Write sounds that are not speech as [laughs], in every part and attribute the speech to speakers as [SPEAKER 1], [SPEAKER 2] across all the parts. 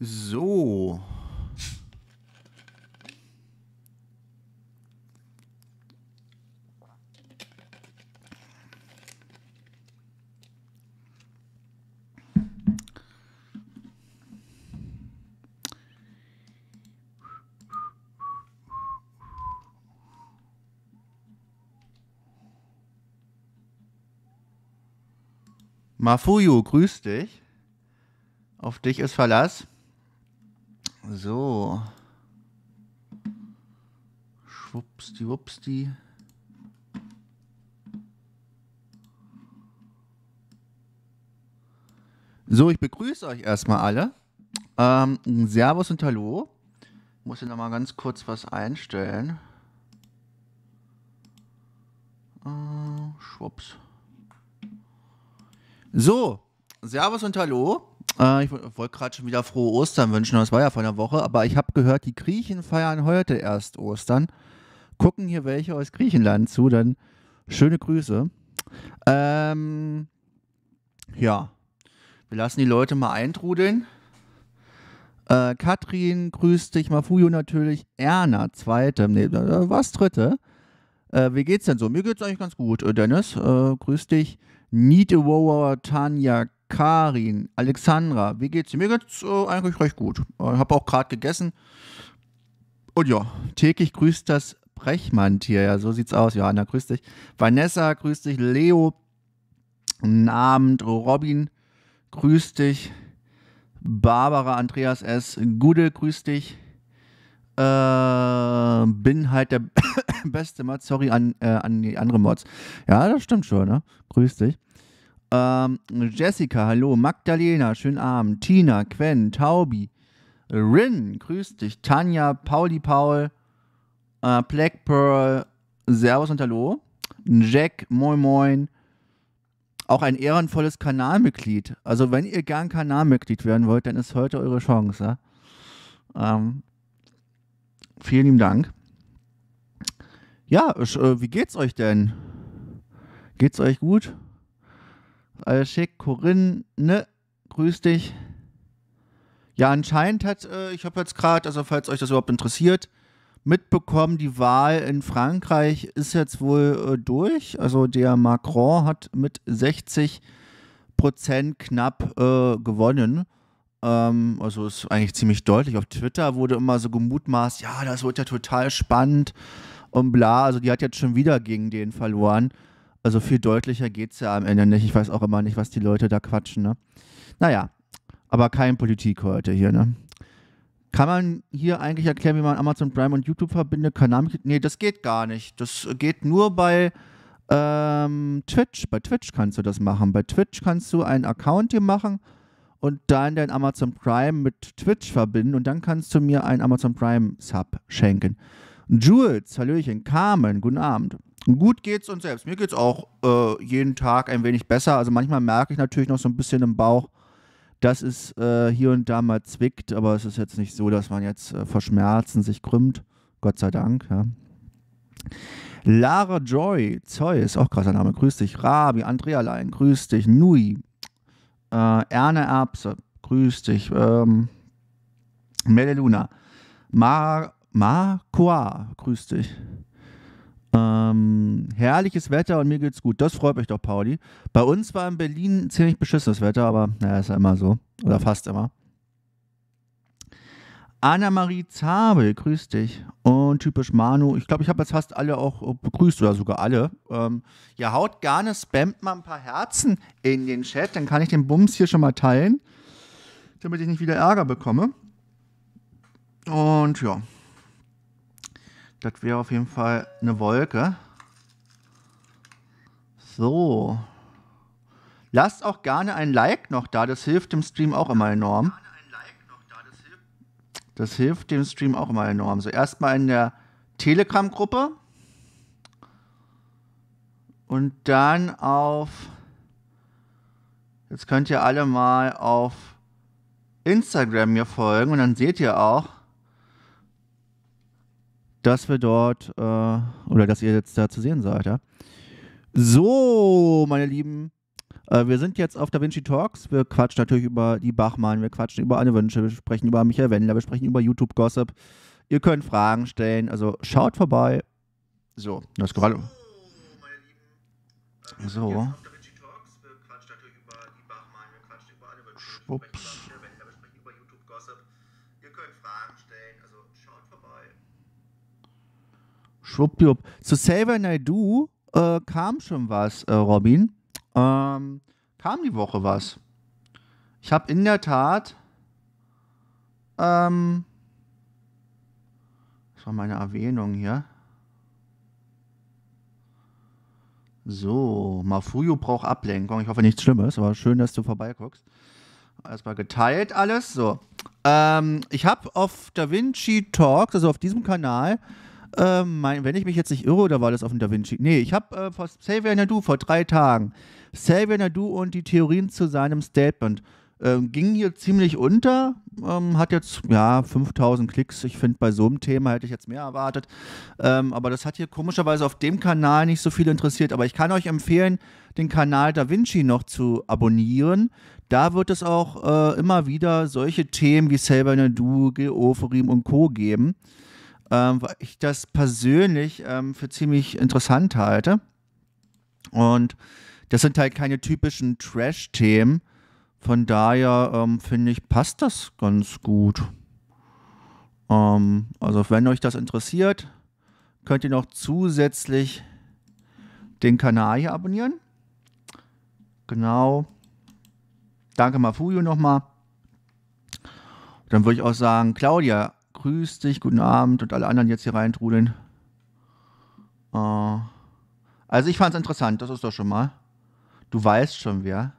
[SPEAKER 1] So. Mafuyu, grüß dich. Auf dich ist Verlass. So. Schwupsti, wupsti. So, ich begrüße euch erstmal alle. Ähm, Servus und Hallo. Ich muss hier nochmal ganz kurz was einstellen. Äh, schwupps. So, Servus und Hallo. Äh, ich wollte gerade schon wieder frohe Ostern wünschen, das war ja vor einer Woche, aber ich habe gehört, die Griechen feiern heute erst Ostern. Gucken hier welche aus Griechenland zu, dann schöne Grüße. Ähm, ja, wir lassen die Leute mal eintrudeln. Äh, Katrin, grüß dich, Mafuyo natürlich, Erna, zweite, nee, äh, was, dritte? Äh, wie geht's denn so? Mir geht's eigentlich ganz gut, äh, Dennis, äh, grüß dich. Niedewower Tanja Karin, Alexandra, wie geht's dir? Mir geht's äh, eigentlich recht gut. Ich äh, habe auch gerade gegessen. Und ja, täglich grüßt das Brechmann-Tier. Ja, so sieht's aus. Johanna, grüß dich. Vanessa, grüß dich. Leo, guten Abend. Robin, grüß dich. Barbara, Andreas S., Gude, grüß dich. Äh, bin halt der [coughs] beste Mod. Sorry an, äh, an die anderen Mods. Ja, das stimmt schon, ne? Grüß dich. Ähm, Jessica, hallo. Magdalena, schönen Abend. Tina, Quen, Taubi. Rin, grüß dich. Tanja, Pauli Paul, äh, Black Pearl, Servus und Hallo. Jack, moin moin. Auch ein ehrenvolles Kanalmitglied. Also wenn ihr gern Kanalmitglied werden wollt, dann ist heute eure Chance. Ja? Ähm, vielen lieben Dank. Ja, äh, wie geht's euch denn? Geht's euch gut? Alles schick. Corinne, ne? Grüß dich. Ja, anscheinend hat, äh, ich habe jetzt gerade, also falls euch das überhaupt interessiert, mitbekommen, die Wahl in Frankreich ist jetzt wohl äh, durch. Also der Macron hat mit 60 Prozent knapp äh, gewonnen. Ähm, also ist eigentlich ziemlich deutlich. Auf Twitter wurde immer so gemutmaßt, ja, das wird ja total spannend und bla. Also die hat jetzt schon wieder gegen den verloren. Also viel deutlicher geht es ja am Ende nicht. Ich weiß auch immer nicht, was die Leute da quatschen. Ne? Naja, aber kein Politik heute hier. Ne? Kann man hier eigentlich erklären, wie man Amazon Prime und YouTube verbindet? Kanami? Nee, das geht gar nicht. Das geht nur bei ähm, Twitch. Bei Twitch kannst du das machen. Bei Twitch kannst du einen Account hier machen und dann dein Amazon Prime mit Twitch verbinden und dann kannst du mir einen Amazon Prime Sub schenken. Jules, Hallöchen, Carmen, guten Abend. Gut geht's uns selbst. Mir geht's auch äh, jeden Tag ein wenig besser. Also manchmal merke ich natürlich noch so ein bisschen im Bauch, dass es äh, hier und da mal zwickt, aber es ist jetzt nicht so, dass man jetzt äh, vor Schmerzen sich krümmt. Gott sei Dank, ja. Lara Joy, Zeus, auch krasser Name, grüß dich. Rabi, Andrea Lein, grüß dich. Nui, äh, Erne Erbse, grüß dich. Ähm, Meleluna, Mar Marcoa, grüß dich. Ähm, herrliches Wetter und mir geht's gut. Das freut mich doch, Pauli. Bei uns war in Berlin ziemlich beschissenes Wetter, aber naja, ist ja immer so. Oder fast immer. Anna-Marie Zabel, grüß dich. Und typisch Manu, ich glaube, ich habe jetzt fast alle auch begrüßt oder sogar alle. Ähm, ja, haut gerne, spammt mal ein paar Herzen in den Chat, dann kann ich den Bums hier schon mal teilen, damit ich nicht wieder Ärger bekomme. Und ja, das wäre auf jeden Fall eine Wolke. So. Lasst auch gerne ein Like noch da. Das hilft dem Stream auch immer enorm. Das hilft dem Stream auch immer enorm. So, erstmal in der Telegram-Gruppe. Und dann auf. Jetzt könnt ihr alle mal auf Instagram mir folgen und dann seht ihr auch, dass wir dort äh, oder dass ihr jetzt da zu sehen seid. Ja? So, meine Lieben, äh, wir sind jetzt auf Da Vinci Talks. Wir quatschen natürlich über die Bachmann, wir quatschen über Anne Wünsche, wir sprechen über Michael Wendler, wir sprechen über YouTube-Gossip. Ihr könnt Fragen stellen, also schaut vorbei. So, das gerade. So. Äh, wir Wir wir Wir sind auf Talks. quatschen quatschen natürlich über über die Bachmann, Wünsche. Schwupps. schwuppdiwupp. Zu Save Naidu äh, kam schon was, äh, Robin. Ähm, kam die Woche was. Ich habe in der Tat. Ähm, das war meine Erwähnung hier. So, Mafuyu braucht Ablenkung. Ich hoffe nichts Schlimmes, aber schön, dass du vorbeiguckst. Erstmal geteilt alles. So. Ähm, ich habe auf DaVinci Talks, also auf diesem Kanal, ähm, mein, wenn ich mich jetzt nicht irre, da war das auf dem Da Vinci. Nee, ich habe äh, vor Xavier Nadu vor drei Tagen Xavier Nadu und die Theorien zu seinem Statement ähm, ging hier ziemlich unter. Ähm, hat jetzt, ja, 5000 Klicks. Ich finde, bei so einem Thema hätte ich jetzt mehr erwartet. Ähm, aber das hat hier komischerweise auf dem Kanal nicht so viel interessiert. Aber ich kann euch empfehlen, den Kanal Da Vinci noch zu abonnieren. Da wird es auch äh, immer wieder solche Themen wie Saber Nadu, Geoferim und Co. geben ähm, weil ich das persönlich ähm, für ziemlich interessant halte. Und das sind halt keine typischen Trash-Themen. Von daher ähm, finde ich, passt das ganz gut. Ähm, also wenn euch das interessiert, könnt ihr noch zusätzlich den Kanal hier abonnieren. Genau. Danke Mafuyu nochmal. Dann würde ich auch sagen, Claudia, grüß dich, guten Abend und alle anderen jetzt hier reintrudeln. Uh, also ich fand es interessant, das ist doch schon mal. Du weißt schon wer.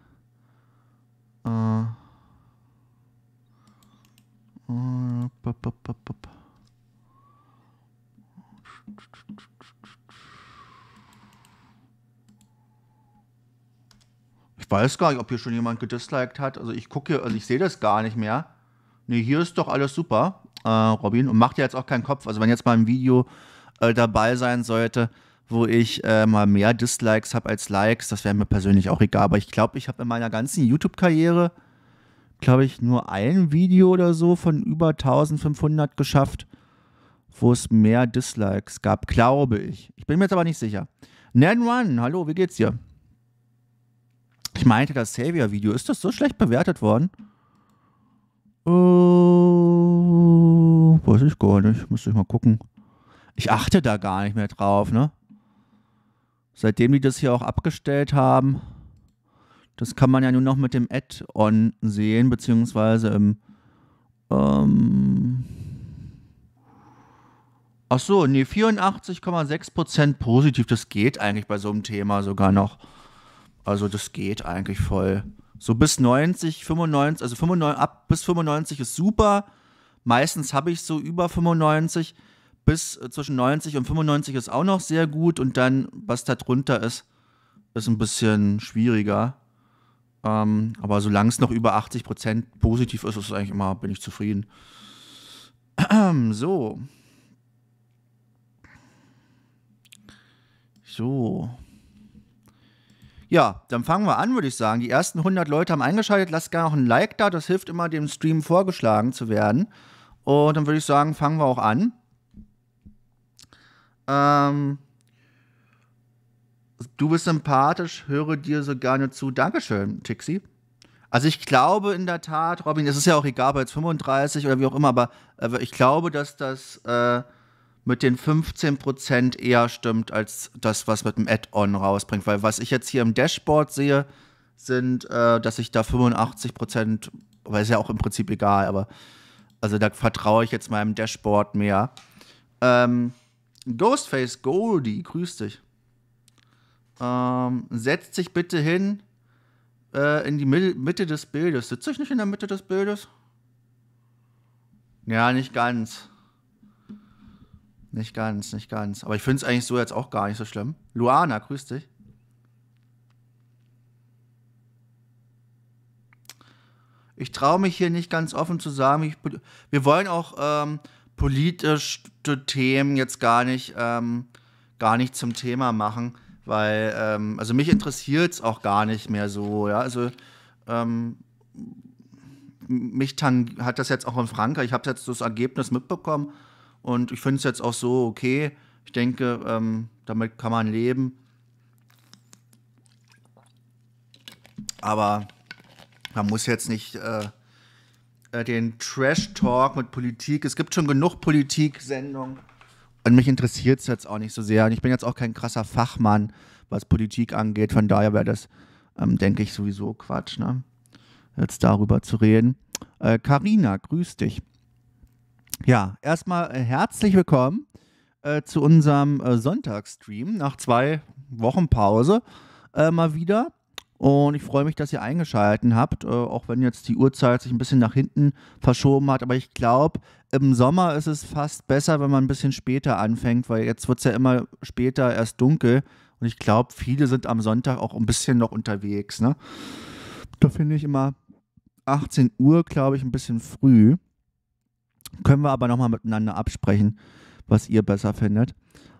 [SPEAKER 1] Uh, Ich weiß gar nicht, ob hier schon jemand gedisliked hat. Also ich gucke, hier, also ich sehe das gar nicht mehr. Ne, hier ist doch alles super äh, Robin, und macht ja jetzt auch keinen Kopf. Also wenn jetzt mal ein Video äh, dabei sein sollte, wo ich äh, mal mehr Dislikes habe als Likes, das wäre mir persönlich auch egal. Aber ich glaube, ich habe in meiner ganzen YouTube-Karriere, glaube ich, nur ein Video oder so von über 1500 geschafft, wo es mehr Dislikes gab, glaube ich. Ich bin mir jetzt aber nicht sicher. Nan One, hallo, wie geht's dir? Ich meinte, das Savior-Video, ist das so schlecht bewertet worden? Oh, weiß ich gar nicht. Müsste ich mal gucken. Ich achte da gar nicht mehr drauf, ne? Seitdem die das hier auch abgestellt haben, das kann man ja nur noch mit dem Add-on sehen, beziehungsweise im. Ähm, Ach so, nee, 84,6% positiv. Das geht eigentlich bei so einem Thema sogar noch. Also das geht eigentlich voll. So bis 90, 95, also 95, ab bis 95 ist super. Meistens habe ich so über 95. Bis äh, zwischen 90 und 95 ist auch noch sehr gut. Und dann, was da drunter ist, ist ein bisschen schwieriger. Ähm, aber solange es noch über 80 Prozent positiv ist, ist eigentlich immer, bin ich zufrieden. [clears throat] so. So. Ja, dann fangen wir an, würde ich sagen. Die ersten 100 Leute haben eingeschaltet. Lasst gerne auch ein Like da. Das hilft immer, dem Stream vorgeschlagen zu werden. Und dann würde ich sagen, fangen wir auch an. Ähm, du bist sympathisch, höre dir so gerne zu. Dankeschön, Tixi. Also ich glaube in der Tat, Robin, es ist ja auch egal, ob jetzt 35 oder wie auch immer, aber ich glaube, dass das äh, mit den 15% eher stimmt als das, was mit dem Add-on rausbringt. Weil was ich jetzt hier im Dashboard sehe, sind, äh, dass ich da 85%, weil ist ja auch im Prinzip egal, aber also da vertraue ich jetzt meinem Dashboard mehr. Ähm, Ghostface Goldie, grüß dich. Ähm, setz dich bitte hin äh, in die Mitte des Bildes. Sitze ich nicht in der Mitte des Bildes? Ja, nicht ganz. Nicht ganz, nicht ganz. Aber ich finde es eigentlich so jetzt auch gar nicht so schlimm. Luana, grüß dich. Ich traue mich hier nicht ganz offen zu sagen. Ich, wir wollen auch ähm, politische Themen jetzt gar nicht, ähm, gar nicht zum Thema machen, weil, ähm, also mich interessiert es auch gar nicht mehr so. Ja? Also, ähm, mich hat das jetzt auch in Frankreich, ich habe jetzt das Ergebnis mitbekommen und ich finde es jetzt auch so okay. Ich denke, ähm, damit kann man leben. Aber man muss jetzt nicht äh, äh den Trash-Talk mit Politik. Es gibt schon genug Politik-Sendungen. Und mich interessiert es jetzt auch nicht so sehr. Und ich bin jetzt auch kein krasser Fachmann, was Politik angeht. Von daher wäre das, ähm, denke ich, sowieso Quatsch, ne? Jetzt darüber zu reden. Äh, Karina, äh, grüß dich. Ja, erstmal äh, herzlich willkommen äh, zu unserem äh, Sonntagsstream nach zwei Wochen Pause äh, mal wieder. Und ich freue mich, dass ihr eingeschaltet habt, äh, auch wenn jetzt die Uhrzeit sich ein bisschen nach hinten verschoben hat. Aber ich glaube, im Sommer ist es fast besser, wenn man ein bisschen später anfängt, weil jetzt wird es ja immer später erst dunkel. Und ich glaube, viele sind am Sonntag auch ein bisschen noch unterwegs. Ne? Da finde ich immer 18 Uhr, glaube ich, ein bisschen früh. Können wir aber nochmal miteinander absprechen, was ihr besser findet.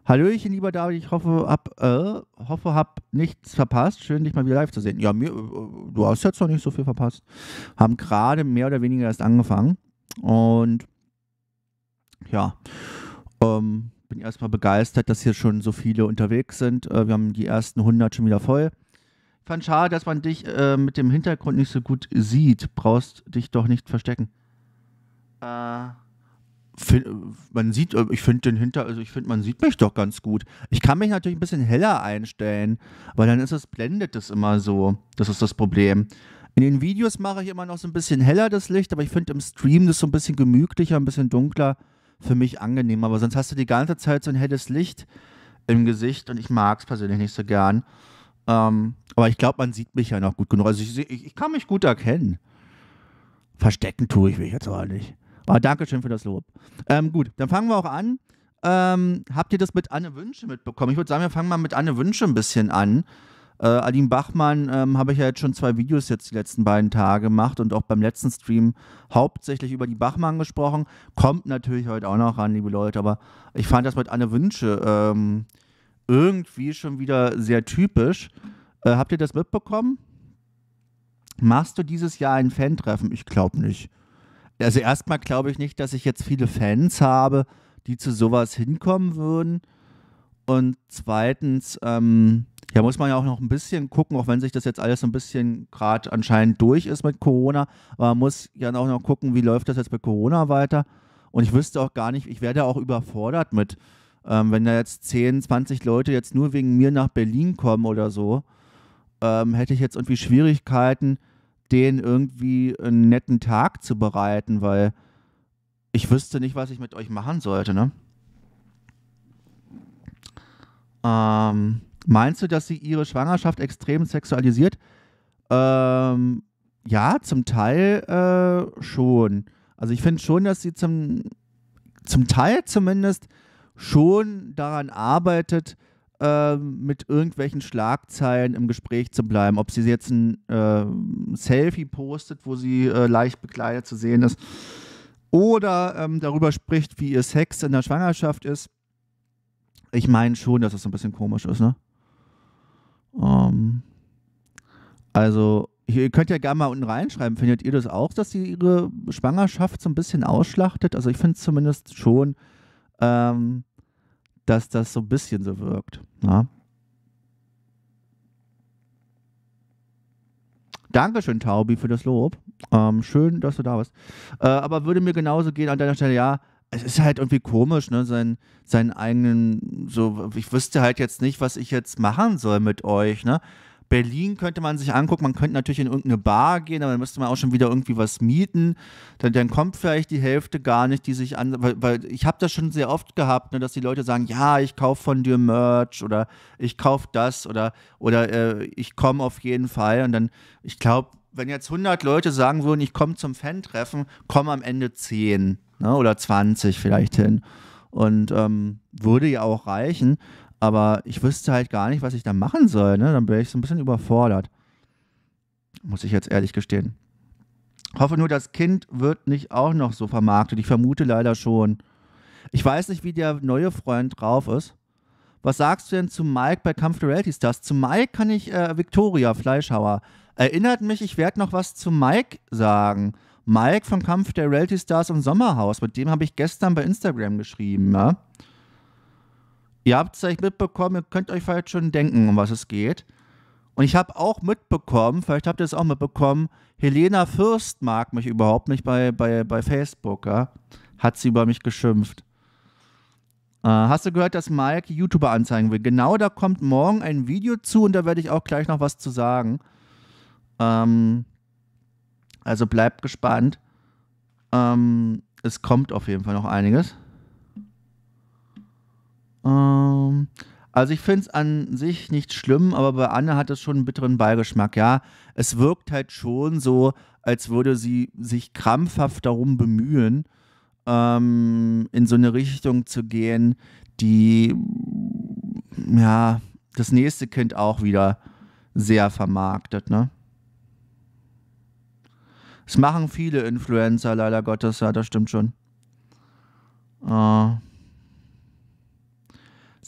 [SPEAKER 1] Hallöchen, lieber David, ich hoffe, hab, äh, hoffe, hab nichts verpasst. Schön, dich mal wieder live zu sehen. Ja, mir, äh, du hast jetzt noch nicht so viel verpasst. Haben gerade mehr oder weniger erst angefangen. Und ja, ähm, bin erstmal begeistert, dass hier schon so viele unterwegs sind. Äh, wir haben die ersten 100 schon wieder voll. Ich Fand schade, dass man dich äh, mit dem Hintergrund nicht so gut sieht. Brauchst dich doch nicht verstecken. Äh, man sieht, äh, ich finde den Hinter, also ich finde, man sieht mich doch ganz gut. Ich kann mich natürlich ein bisschen heller einstellen, weil dann ist es blendet das immer so. Das ist das Problem. In den Videos mache ich immer noch so ein bisschen heller das Licht, aber ich finde im Stream das so ein bisschen gemütlicher, ein bisschen dunkler, für mich angenehmer. Aber sonst hast du die ganze Zeit so ein helles Licht im Gesicht und ich mag es persönlich nicht so gern. Ähm, aber ich glaube, man sieht mich ja noch gut genug. Also ich, ich, ich kann mich gut erkennen. Verstecken tue ich mich jetzt auch nicht. Aber Dankeschön für das Lob. Ähm, gut, dann fangen wir auch an. Ähm, habt ihr das mit Anne Wünsche mitbekommen? Ich würde sagen, wir fangen mal mit Anne Wünsche ein bisschen an. Äh, Aline Bachmann ähm, habe ich ja jetzt schon zwei Videos jetzt die letzten beiden Tage gemacht und auch beim letzten Stream hauptsächlich über die Bachmann gesprochen. Kommt natürlich heute auch noch ran, liebe Leute, aber ich fand das mit Anne Wünsche ähm, irgendwie schon wieder sehr typisch. Äh, habt ihr das mitbekommen? Machst du dieses Jahr ein Fan-Treffen? Ich glaube nicht. Also erstmal glaube ich nicht, dass ich jetzt viele Fans habe, die zu sowas hinkommen würden. Und zweitens, ähm, ja, muss man ja auch noch ein bisschen gucken, auch wenn sich das jetzt alles so ein bisschen gerade anscheinend durch ist mit Corona, aber man muss ja auch noch gucken, wie läuft das jetzt mit Corona weiter. Und ich wüsste auch gar nicht, ich werde auch überfordert mit, ähm, wenn da jetzt 10, 20 Leute jetzt nur wegen mir nach Berlin kommen oder so, ähm, hätte ich jetzt irgendwie Schwierigkeiten, denen irgendwie einen netten Tag zu bereiten, weil ich wüsste nicht, was ich mit euch machen sollte, ne? Ähm, meinst du, dass sie ihre Schwangerschaft extrem sexualisiert? Ähm, ja, zum Teil äh, schon. Also ich finde schon, dass sie zum, zum Teil zumindest schon daran arbeitet, ähm, mit irgendwelchen Schlagzeilen im Gespräch zu bleiben. Ob sie jetzt ein äh, Selfie postet, wo sie äh, leicht bekleidet zu sehen ist, oder ähm, darüber spricht, wie ihr Sex in der Schwangerschaft ist. Ich meine schon, dass das ein bisschen komisch ist, ne? Ähm, also, ihr könnt ja gerne mal unten reinschreiben, findet ihr das auch, dass sie ihre Schwangerschaft so ein bisschen ausschlachtet? Also ich finde es zumindest schon, ähm, dass das so ein bisschen so wirkt. Na? Ne? Dankeschön, Taubi, für das Lob. Ähm, schön, dass du da warst. Äh, aber würde mir genauso gehen an deiner Stelle, ja, es ist halt irgendwie komisch, ne? Sein, seinen eigenen, so, ich wüsste halt jetzt nicht, was ich jetzt machen soll mit euch, ne? Berlin könnte man sich angucken. Man könnte natürlich in irgendeine Bar gehen, aber dann müsste man auch schon wieder irgendwie was mieten. Dann, dann kommt vielleicht die Hälfte gar nicht, die sich an. Weil, weil ich habe das schon sehr oft gehabt, ne, dass die Leute sagen: Ja, ich kaufe von dir Merch oder ich kaufe das oder, oder äh, ich komme auf jeden Fall. Und dann, ich glaube, wenn jetzt 100 Leute sagen würden, ich komme zum Fan-Treffen, kommen am Ende 10 ne, oder 20 vielleicht hin. Und ähm, würde ja auch reichen. Aber ich wüsste halt gar nicht, was ich da machen soll. Ne? Dann wäre ich so ein bisschen überfordert. Muss ich jetzt ehrlich gestehen. Hoffe nur, das Kind wird nicht auch noch so vermarktet. Ich vermute leider schon. Ich weiß nicht, wie der neue Freund drauf ist. Was sagst du denn zu Mike bei Kampf der Reality Stars? Zu Mike kann ich äh, Victoria Fleischhauer. Erinnert mich, ich werde noch was zu Mike sagen. Mike vom Kampf der Reality Stars im Sommerhaus, mit dem habe ich gestern bei Instagram geschrieben. Ja? Ihr habt es vielleicht mitbekommen, ihr könnt euch vielleicht schon denken, um was es geht. Und ich habe auch mitbekommen, vielleicht habt ihr es auch mitbekommen, Helena Fürst mag mich überhaupt nicht bei, bei, bei Facebook, ja? hat sie über mich geschimpft. Äh, hast du gehört, dass Mike YouTuber anzeigen will? Genau, da kommt morgen ein Video zu und da werde ich auch gleich noch was zu sagen. Ähm, also bleibt gespannt. Ähm, es kommt auf jeden Fall noch einiges. Ähm, also ich finde es an sich nicht schlimm, aber bei Anne hat es schon einen bitteren Beigeschmack, ja. Es wirkt halt schon so, als würde sie sich krampfhaft darum bemühen, ähm, in so eine Richtung zu gehen, die ja das nächste Kind auch wieder sehr vermarktet, ne? Das machen viele Influencer, leider Gottes, ja, das stimmt schon. Äh,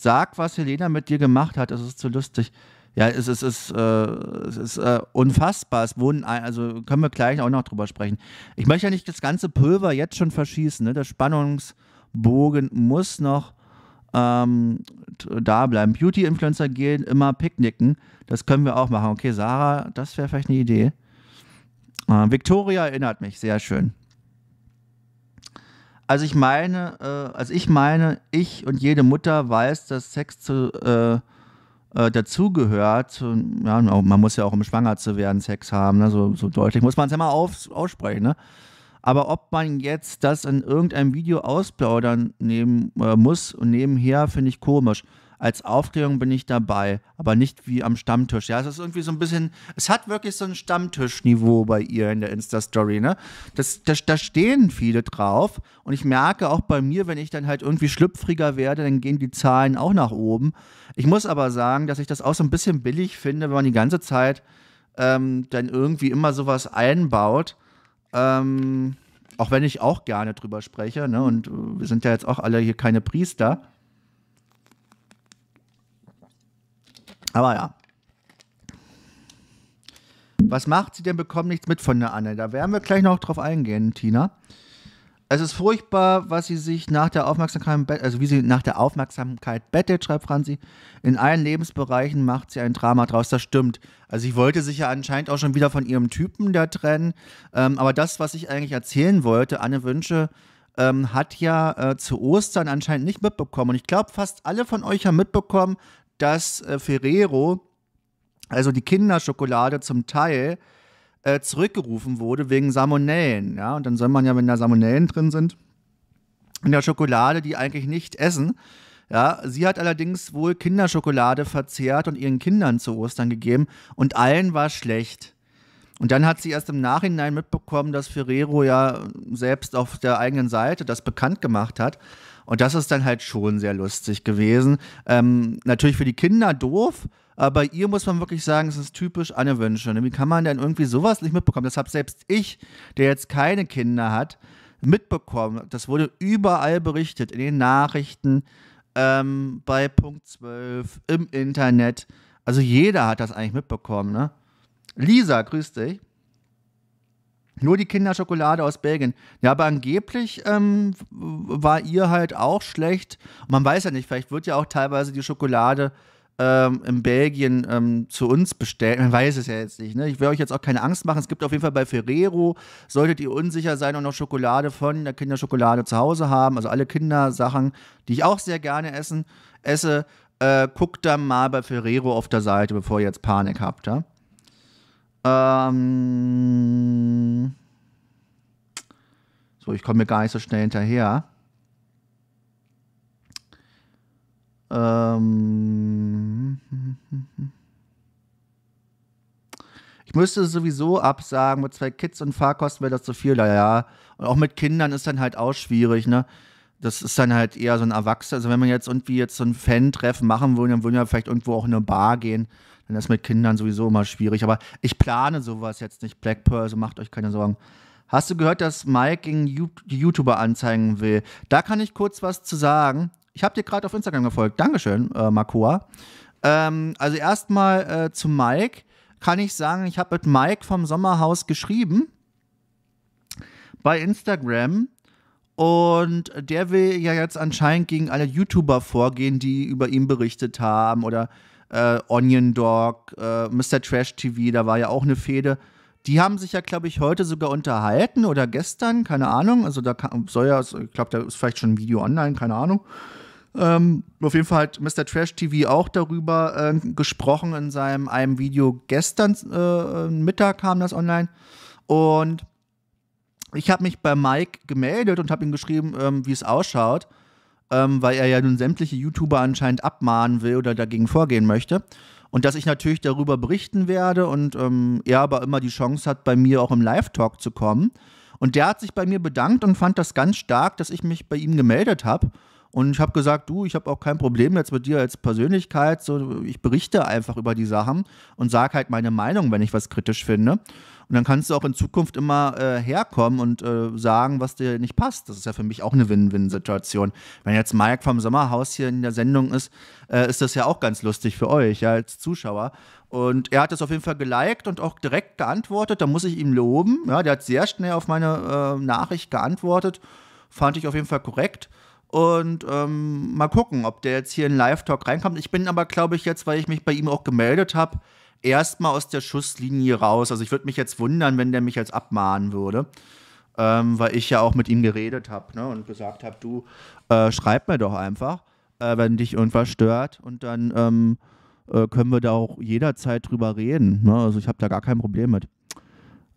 [SPEAKER 1] Sag, was Helena mit dir gemacht hat. Das ist zu lustig. Ja, es ist, es äh, es ist äh, unfassbar. Es wurden, also können wir gleich auch noch drüber sprechen. Ich möchte ja nicht das ganze Pulver jetzt schon verschießen. Ne? Der Spannungsbogen muss noch ähm, da bleiben. Beauty-Influencer gehen immer picknicken. Das können wir auch machen. Okay, Sarah, das wäre vielleicht eine Idee. Äh, Victoria erinnert mich, sehr schön. Also ich meine, äh, also ich meine, ich und jede Mutter weiß, dass Sex zu, äh, äh dazugehört. Ja, man muss ja auch, um schwanger zu werden, Sex haben. Ne? So, so deutlich muss man es ja mal auf, aussprechen. Ne? Aber ob man jetzt das in irgendeinem Video ausplaudern nehmen, äh, muss und nebenher, finde ich komisch als Aufklärung bin ich dabei, aber nicht wie am Stammtisch. Ja, es ist irgendwie so ein bisschen, es hat wirklich so ein Stammtischniveau bei ihr in der Insta-Story, ne? Das, das, da stehen viele drauf und ich merke auch bei mir, wenn ich dann halt irgendwie schlüpfriger werde, dann gehen die Zahlen auch nach oben. Ich muss aber sagen, dass ich das auch so ein bisschen billig finde, wenn man die ganze Zeit ähm, dann irgendwie immer sowas einbaut. Ähm, auch wenn ich auch gerne drüber spreche, ne? und äh, wir sind ja jetzt auch alle hier keine Priester, Aber ja. Was macht sie denn? Bekommt nichts mit von der Anne. Da werden wir gleich noch drauf eingehen, Tina. Es ist furchtbar, was sie sich nach der Aufmerksamkeit, also wie sie nach der Aufmerksamkeit bettet, schreibt Franzi. In allen Lebensbereichen macht sie ein Drama draus. Das stimmt. Also sie wollte sich ja anscheinend auch schon wieder von ihrem Typen da trennen. Ähm, aber das, was ich eigentlich erzählen wollte, Anne Wünsche, ähm, hat ja äh, zu Ostern anscheinend nicht mitbekommen. Und ich glaube, fast alle von euch haben mitbekommen, dass äh, Ferrero, also die Kinderschokolade zum Teil, äh, zurückgerufen wurde wegen Salmonellen. Ja? Und dann soll man ja, wenn da Salmonellen drin sind, in der Schokolade die eigentlich nicht essen. Ja, sie hat allerdings wohl Kinderschokolade verzehrt und ihren Kindern zu Ostern gegeben und allen war schlecht. Und dann hat sie erst im Nachhinein mitbekommen, dass Ferrero ja selbst auf der eigenen Seite das bekannt gemacht hat. Und das ist dann halt schon sehr lustig gewesen. Ähm, natürlich für die Kinder doof, aber ihr muss man wirklich sagen, es ist typisch Anne Wünsche. Ne? Wie kann man denn irgendwie sowas nicht mitbekommen? Das habe selbst ich, der jetzt keine Kinder hat, mitbekommen. Das wurde überall berichtet, in den Nachrichten, ähm, bei Punkt 12, im Internet. Also jeder hat das eigentlich mitbekommen. Ne? Lisa, grüß dich. Nur die Kinderschokolade aus Belgien. Ja, aber angeblich ähm, war ihr halt auch schlecht. Man weiß ja nicht, vielleicht wird ja auch teilweise die Schokolade ähm, in Belgien ähm, zu uns bestellt. Man weiß es ja jetzt nicht. Ne? Ich will euch jetzt auch keine Angst machen. Es gibt auf jeden Fall bei Ferrero, solltet ihr unsicher sein und noch Schokolade von der Kinderschokolade zu Hause haben, also alle Kindersachen, die ich auch sehr gerne essen, esse, äh, guckt dann mal bei Ferrero auf der Seite, bevor ihr jetzt Panik habt. Ja? Ähm so, ich komme mir gar nicht so schnell hinterher. Ähm ich müsste sowieso absagen, mit zwei Kids und Fahrkosten wäre das zu viel. Naja, und auch mit Kindern ist dann halt auch schwierig, ne? das ist dann halt eher so ein Erwachsener. Also wenn man jetzt irgendwie jetzt so ein Fan-Treffen machen würde, dann würden wir vielleicht irgendwo auch in eine Bar gehen das ist mit Kindern sowieso immer schwierig. Aber ich plane sowas jetzt nicht. Black Pearl, also macht euch keine Sorgen. Hast du gehört, dass Mike gegen YouTuber anzeigen will? Da kann ich kurz was zu sagen. Ich habe dir gerade auf Instagram gefolgt. Dankeschön, äh, Marcoa. Ähm, also erstmal äh, zu Mike kann ich sagen, ich habe mit Mike vom Sommerhaus geschrieben bei Instagram. Und der will ja jetzt anscheinend gegen alle YouTuber vorgehen, die über ihn berichtet haben oder äh, Onion Dog, äh, Mr. Trash TV, da war ja auch eine Fehde. Die haben sich ja, glaube ich, heute sogar unterhalten oder gestern, keine Ahnung. Also da kann, soll ja, ich glaube, da ist vielleicht schon ein Video online, keine Ahnung. Ähm, auf jeden Fall hat Mr. Trash TV auch darüber äh, gesprochen in seinem einem Video gestern äh, Mittag kam das online. Und ich habe mich bei Mike gemeldet und habe ihm geschrieben, ähm, wie es ausschaut ähm, weil er ja nun sämtliche YouTuber anscheinend abmahnen will oder dagegen vorgehen möchte. Und dass ich natürlich darüber berichten werde und ähm, er aber immer die Chance hat, bei mir auch im Live-Talk zu kommen. Und der hat sich bei mir bedankt und fand das ganz stark, dass ich mich bei ihm gemeldet habe. Und ich habe gesagt, du, ich habe auch kein Problem jetzt mit dir als Persönlichkeit. So, ich berichte einfach über die Sachen und sage halt meine Meinung, wenn ich was kritisch finde. Und dann kannst du auch in Zukunft immer äh, herkommen und äh, sagen, was dir nicht passt. Das ist ja für mich auch eine Win-Win-Situation. Wenn jetzt Mike vom Sommerhaus hier in der Sendung ist, äh, ist das ja auch ganz lustig für euch, ja, als Zuschauer. Und er hat das auf jeden Fall geliked und auch direkt geantwortet. Da muss ich ihm loben. Ja, der hat sehr schnell auf meine äh, Nachricht geantwortet. Fand ich auf jeden Fall korrekt. Und ähm, mal gucken, ob der jetzt hier in Live-Talk reinkommt. Ich bin aber, glaube ich, jetzt, weil ich mich bei ihm auch gemeldet habe, erstmal aus der Schusslinie raus. Also ich würde mich jetzt wundern, wenn der mich jetzt abmahnen würde. Ähm, weil ich ja auch mit ihm geredet habe ne, und gesagt habe, du äh, schreib mir doch einfach, äh, wenn dich irgendwas stört und dann ähm, äh, können wir da auch jederzeit drüber reden. Ne? Also ich habe da gar kein Problem mit.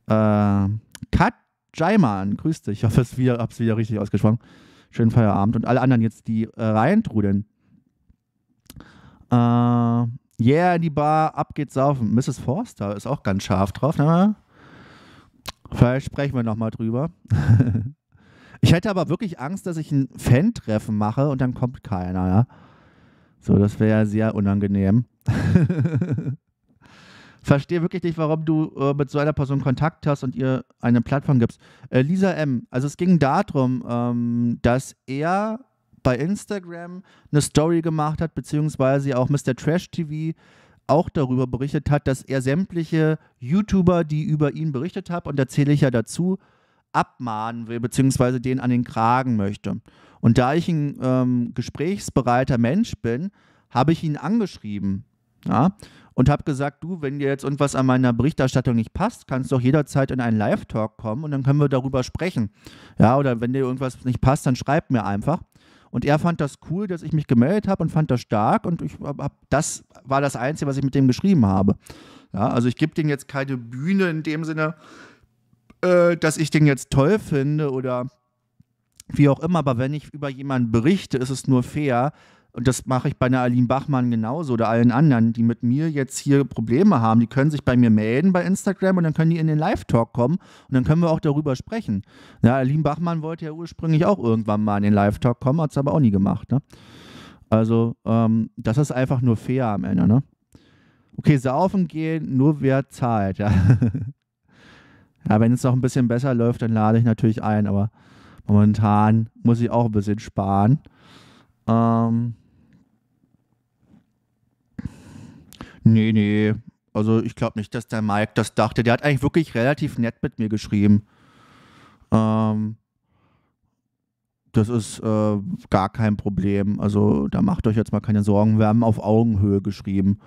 [SPEAKER 1] Äh, Kat Jaiman, grüß dich. Ich hoffe, ich wieder, habe es wieder richtig ausgesprochen. Schönen Feierabend und alle anderen jetzt, die äh, reintrudeln. Äh, Yeah, in die Bar, ab geht's saufen. Mrs. Forster ist auch ganz scharf drauf. Na, ne? vielleicht sprechen wir nochmal drüber. [laughs] ich hätte aber wirklich Angst, dass ich ein Fan-Treffen mache und dann kommt keiner. Ja? So, das wäre ja sehr unangenehm. [laughs] Verstehe wirklich nicht, warum du äh, mit so einer Person Kontakt hast und ihr eine Plattform gibst. Äh, Lisa M., also es ging darum, ähm, dass er bei Instagram eine Story gemacht hat, beziehungsweise auch Mr. Trash TV auch darüber berichtet hat, dass er sämtliche YouTuber, die über ihn berichtet haben, und da zähle ich ja dazu, abmahnen will, beziehungsweise den an den Kragen möchte. Und da ich ein ähm, gesprächsbereiter Mensch bin, habe ich ihn angeschrieben ja, und habe gesagt, du, wenn dir jetzt irgendwas an meiner Berichterstattung nicht passt, kannst du doch jederzeit in einen Live-Talk kommen und dann können wir darüber sprechen. Ja, oder wenn dir irgendwas nicht passt, dann schreib mir einfach. Und er fand das cool, dass ich mich gemeldet habe und fand das stark. Und ich hab, das war das Einzige, was ich mit dem geschrieben habe. Ja, also ich gebe dem jetzt keine Bühne in dem Sinne, äh, dass ich den jetzt toll finde oder wie auch immer. Aber wenn ich über jemanden berichte, ist es nur fair, und das mache ich bei einer Aline Bachmann genauso oder allen anderen, die mit mir jetzt hier Probleme haben. Die können sich bei mir melden bei Instagram und dann können die in den Live-Talk kommen und dann können wir auch darüber sprechen. Ja, Aline Bachmann wollte ja ursprünglich auch irgendwann mal in den Live-Talk kommen, hat es aber auch nie gemacht. Ne? Also, ähm, das ist einfach nur fair am Ende. Ne? Okay, saufen gehen, nur wer zahlt. Ja. [laughs] ja, wenn es noch ein bisschen besser läuft, dann lade ich natürlich ein, aber momentan muss ich auch ein bisschen sparen. Ähm, Nee, nee. Also ich glaube nicht, dass der Mike das dachte. Der hat eigentlich wirklich relativ nett mit mir geschrieben. Ähm, das ist äh, gar kein Problem. Also da macht euch jetzt mal keine Sorgen. Wir haben auf Augenhöhe geschrieben.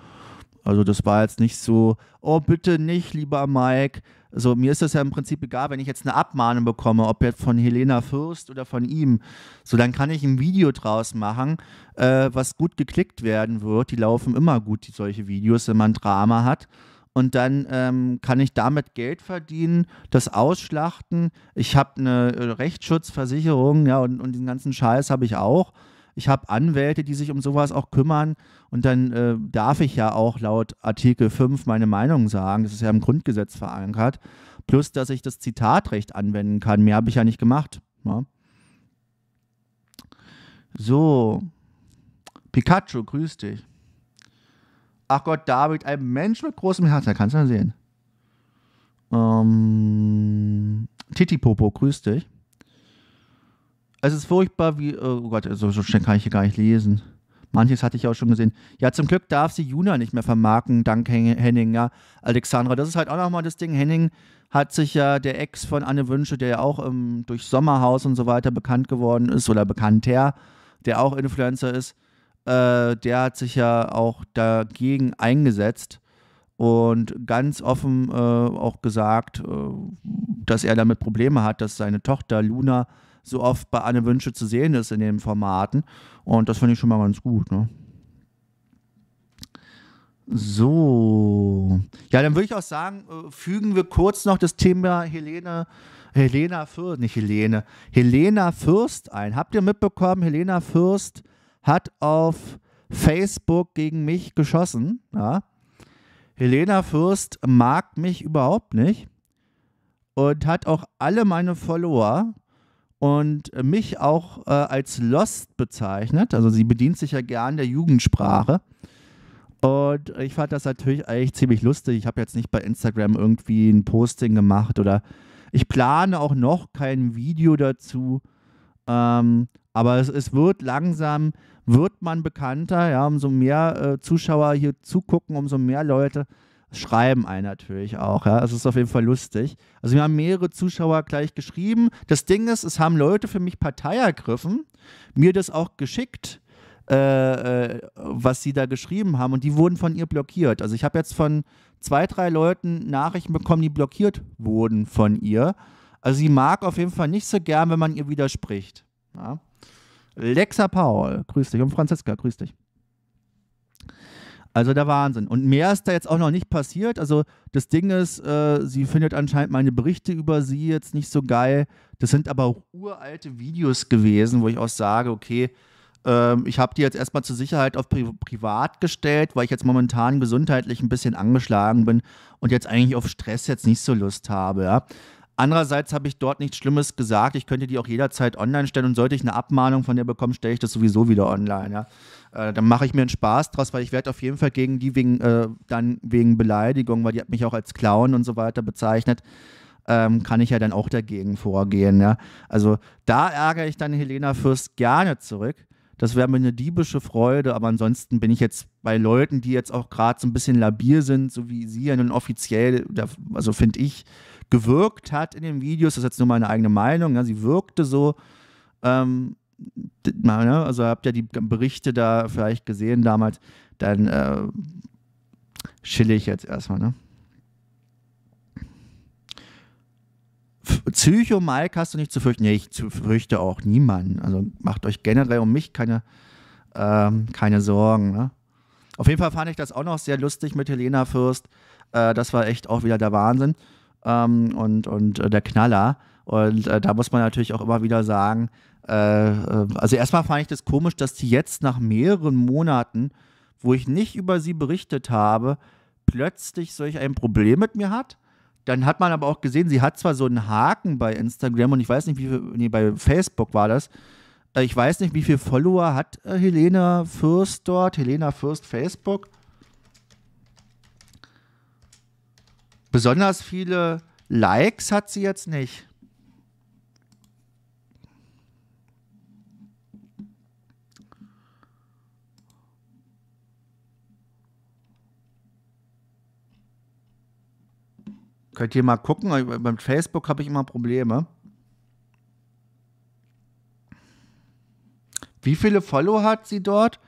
[SPEAKER 1] Also das war jetzt nicht so, oh bitte nicht, lieber Mike. Also mir ist das ja im Prinzip egal, wenn ich jetzt eine Abmahnung bekomme, ob jetzt von Helena Fürst oder von ihm. So, dann kann ich ein Video draus machen, äh, was gut geklickt werden wird. Die laufen immer gut, die, solche Videos, wenn man Drama hat und dann ähm, kann ich damit Geld verdienen, das ausschlachten. Ich habe eine äh, Rechtsschutzversicherung, ja, und, und den ganzen Scheiß habe ich auch. Ich habe Anwälte, die sich um sowas auch kümmern. Und dann äh, darf ich ja auch laut Artikel 5 meine Meinung sagen. Das ist ja im Grundgesetz verankert. Plus, dass ich das Zitatrecht anwenden kann. Mehr habe ich ja nicht gemacht. Ja. Ne? So. Pikachu, grüß dich. Ach Gott, David, ein Mensch mit großem Herzen, kannst du ja sehen. Ähm, Titipopo, grüß dich es ist furchtbar, wie, oh Gott, so, so schnell kann ich hier gar nicht lesen. Manches hatte ich auch schon gesehen. Ja, zum Glück darf sie Juna nicht mehr vermarken, dank Henning, ja. Alexandra, das ist halt auch nochmal das Ding. Henning hat sich ja der Ex von Anne Wünsche, der ja auch ähm, durch Sommerhaus und so weiter bekannt geworden ist oder bekannter, der auch Influencer ist, äh, der hat sich ja auch dagegen eingesetzt und ganz offen äh, auch gesagt, äh, dass er damit Probleme hat, dass seine Tochter Luna so oft bei Anne Wünsche zu sehen ist in den Formaten. Und das finde ich schon mal ganz gut. Ne? So. Ja, dann würde ich auch sagen, äh, fügen wir kurz noch das Thema Helene, Helena Fürst, nicht Helene, Helena Fürst ein. Habt ihr mitbekommen, Helena Fürst hat auf Facebook gegen mich geschossen. Ja. Helena Fürst mag mich überhaupt nicht und hat auch alle meine Follower und mich auch äh, als Lost bezeichnet. Also sie bedient sich ja gern der Jugendsprache. Und ich fand das natürlich eigentlich ziemlich lustig. Ich habe jetzt nicht bei Instagram irgendwie ein Posting gemacht oder ich plane auch noch kein Video dazu. Ähm, aber es, es, wird langsam, wird man bekannter, ja, umso mehr äh, Zuschauer hier zugucken, umso mehr Leute schreiben einen natürlich auch. Ja? Also es ist auf jeden Fall lustig. Also wir haben mehrere Zuschauer gleich geschrieben. Das Ding ist, es haben Leute für mich Partei ergriffen, mir das auch geschickt. Äh, äh, was sie da geschrieben haben und die wurden von ihr blockiert. Also ich habe jetzt von zwei, drei Leuten Nachrichten bekommen, die blockiert wurden von ihr. Also sie mag auf jeden Fall nicht so gern, wenn man ihr widerspricht. Ja? Lexa Paul, grüß dich. Und Franziska, grüß dich. Also der Wahnsinn. Und mehr ist da jetzt auch noch nicht passiert. Also das Ding ist, äh, sie findet anscheinend meine Berichte über sie jetzt nicht so geil. Das sind aber auch uralte Videos gewesen, wo ich auch sage, okay, ähm, ich habe die jetzt erstmal zur Sicherheit auf Pri privat gestellt, weil ich jetzt momentan gesundheitlich ein bisschen angeschlagen bin und jetzt eigentlich auf Stress jetzt nicht so Lust habe. Ja? Andererseits habe ich dort nichts Schlimmes gesagt. Ich könnte die auch jederzeit online stellen und sollte ich eine Abmahnung von der bekommen, stelle ich das sowieso wieder online. Ja. Äh, dann mache ich mir einen Spaß draus, weil ich werde auf jeden Fall gegen die wegen, äh, dann wegen Beleidigung, weil die hat mich auch als Clown und so weiter bezeichnet, ähm, kann ich ja dann auch dagegen vorgehen. Ja. Also da ärgere ich dann Helena Fürst gerne zurück. Das wäre mir eine diebische Freude, aber ansonsten bin ich jetzt bei Leuten, die jetzt auch gerade so ein bisschen labil sind, so wie sie ja nun offiziell, also finde ich, gewirkt hat in den Videos, das ist jetzt nur meine eigene Meinung, ja, sie wirkte so, ähm, ne, also habt ja die Berichte da vielleicht gesehen damals, dann äh, chill ich jetzt erstmal, ne? Psycho Mike hast du nicht zu fürchten. Nee, ich fürchte auch niemanden. Also macht euch generell um mich keine, ähm, keine Sorgen. Ne? Auf jeden Fall fand ich das auch noch sehr lustig mit Helena Fürst. Äh, das war echt auch wieder der Wahnsinn ähm, und, und äh, der Knaller. Und äh, da muss man natürlich auch immer wieder sagen, äh, äh, also erstmal fand ich das komisch, dass sie jetzt nach mehreren Monaten, wo ich nicht über sie berichtet habe, plötzlich solch ein Problem mit mir hat dann hat man aber auch gesehen, sie hat zwar so einen Haken bei Instagram und ich weiß nicht, wie viel, nee, bei Facebook war das. Äh, ich weiß nicht, wie viele Follower hat äh, Helena Fürst dort, Helena Fürst Facebook. Besonders viele Likes hat sie jetzt nicht. Könnt ihr mal gucken, beim Facebook habe ich immer Probleme. Wie viele Follower hat sie dort?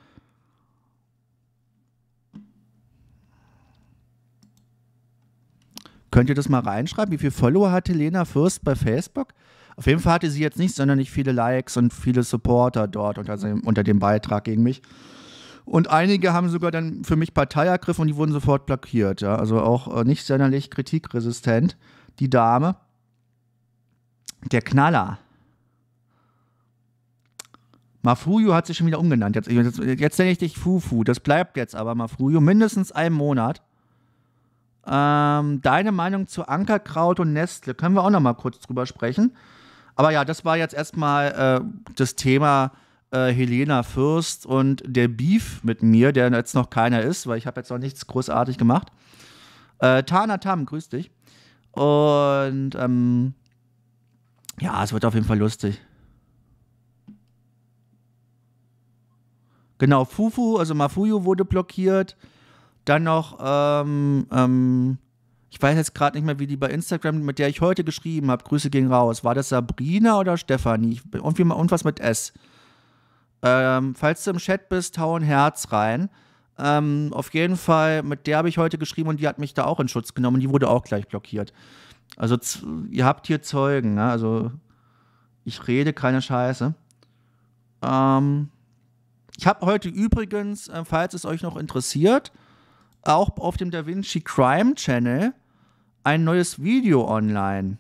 [SPEAKER 1] Könnt ihr das mal reinschreiben? Wie viele Follower hatte Lena Fürst bei Facebook? Auf jeden Fall hatte sie jetzt nicht sondern nicht viele Likes und viele Supporter dort unter, unter dem Beitrag gegen mich. Und einige haben sogar dann für mich Partei ergriffen und die wurden sofort blockiert. Ja? Also auch äh, nicht sonderlich kritikresistent. Die Dame, der Knaller. Mafuyu hat sich schon wieder umgenannt. Jetzt, jetzt, jetzt nenne ich dich Fufu. Das bleibt jetzt aber Mafuyu. Mindestens einen Monat. Ähm, deine Meinung zu Ankerkraut und Nestle. Können wir auch noch mal kurz drüber sprechen. Aber ja, das war jetzt erstmal äh, das Thema äh, Helena Fürst und der Beef mit mir, der jetzt noch keiner ist, weil ich habe jetzt noch nichts großartig gemacht. Äh, Tana Tam, grüß dich. Und ähm, ja, es wird auf jeden Fall lustig. Genau, Fufu, also Mafuyu wurde blockiert. Dann noch, ähm, ähm, ich weiß jetzt gerade nicht mehr, wie die bei Instagram, mit der ich heute geschrieben habe, Grüße gehen raus. War das Sabrina oder Stefanie? Ich, irgendwie mal irgendwas mit S. Ähm, falls du im Chat bist, hau ein Herz rein. Ähm, auf jeden Fall, mit der habe ich heute geschrieben und die hat mich da auch in Schutz genommen. und Die wurde auch gleich blockiert. Also, ihr habt hier Zeugen. Ne? Also, ich rede keine Scheiße. Ähm, ich habe heute übrigens, äh, falls es euch noch interessiert, auch auf dem DaVinci Crime Channel ein neues Video online.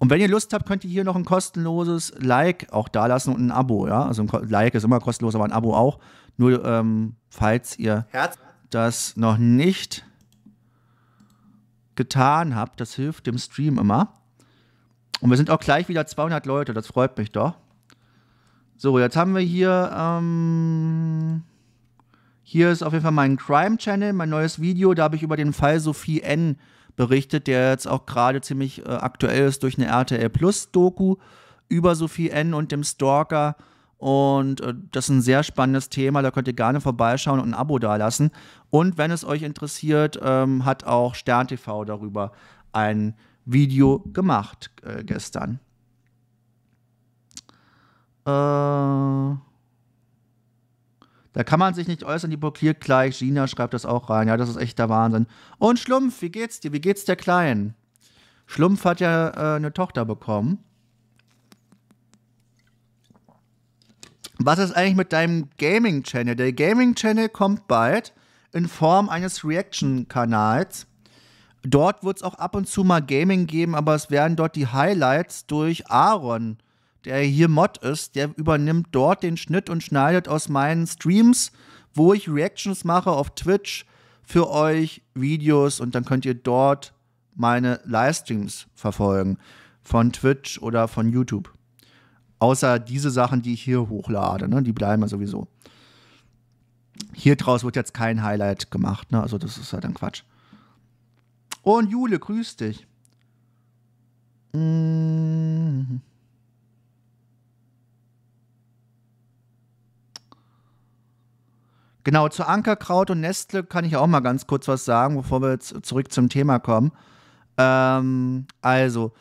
[SPEAKER 1] Und wenn ihr Lust habt, könnt ihr hier noch ein kostenloses Like auch dalassen und ein Abo, ja. Also ein Like ist immer kostenlos, aber ein Abo auch. Nur ähm, falls ihr Herz. das noch nicht getan habt, das hilft dem Stream immer. Und wir sind auch gleich wieder 200 Leute, das freut mich doch. So, jetzt haben wir hier, ähm, hier ist auf jeden Fall mein Crime Channel, mein neues Video, da habe ich über den Fall Sophie N berichtet, der jetzt auch gerade ziemlich äh, aktuell ist durch eine RTL Plus Doku über Sophie N. und dem Stalker. Und äh, das ist ein sehr spannendes Thema, da könnt ihr gerne vorbeischauen und ein Abo dalassen. Und wenn es euch interessiert, ähm, hat auch Stern TV darüber ein Video gemacht äh, gestern. Äh, da kann man sich nicht äußern, die blockiert gleich. Gina schreibt das auch rein. Ja, das ist echt der Wahnsinn. Und Schlumpf, wie geht's dir? Wie geht's der Kleinen? Schlumpf hat ja äh, eine Tochter bekommen. Was ist eigentlich mit deinem Gaming-Channel? Der Gaming-Channel kommt bald in Form eines Reaction-Kanals. Dort wird es auch ab und zu mal Gaming geben, aber es werden dort die Highlights durch Aaron äh, der hier Mod ist, der übernimmt dort den Schnitt und schneidet aus meinen Streams, wo ich Reactions mache auf Twitch für euch Videos und dann könnt ihr dort meine Livestreams verfolgen von Twitch oder von YouTube. Außer diese Sachen, die ich hier hochlade, ne? die bleiben ja sowieso. Hier draus wird jetzt kein Highlight gemacht, ne? also das ist halt ein Quatsch. Und Jule, grüß dich. Mmh. Genau, zu Ankerkraut und Nestle kann ich auch mal ganz kurz was sagen, bevor wir jetzt zurück zum Thema kommen. Ähm, also,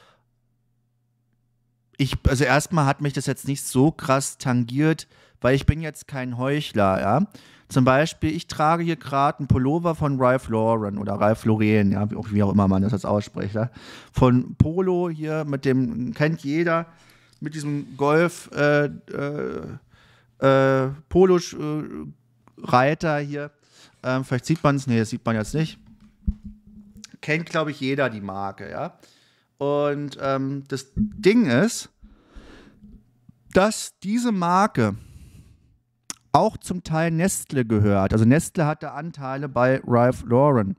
[SPEAKER 1] ich, also erstmal hat mich das jetzt nicht so krass tangiert, weil ich bin jetzt kein Heuchler, ja. Zum Beispiel, ich trage hier gerade einen Pullover von Ralph Lauren oder Ralph Lauren, ja, wie auch immer man das jetzt ausspricht, ja? von Polo hier mit dem, kennt jeder, mit diesem Golf, äh, äh, äh, Polo, äh, Reiter hier. Ähm, vielleicht sieht man es. Nee, das sieht man jetzt nicht. Kennt, glaube ich, jeder die Marke, ja. Und ähm, das Ding ist, dass diese Marke auch zum Teil Nestle gehört. Also Nestle hatte Anteile bei Ralph Lauren.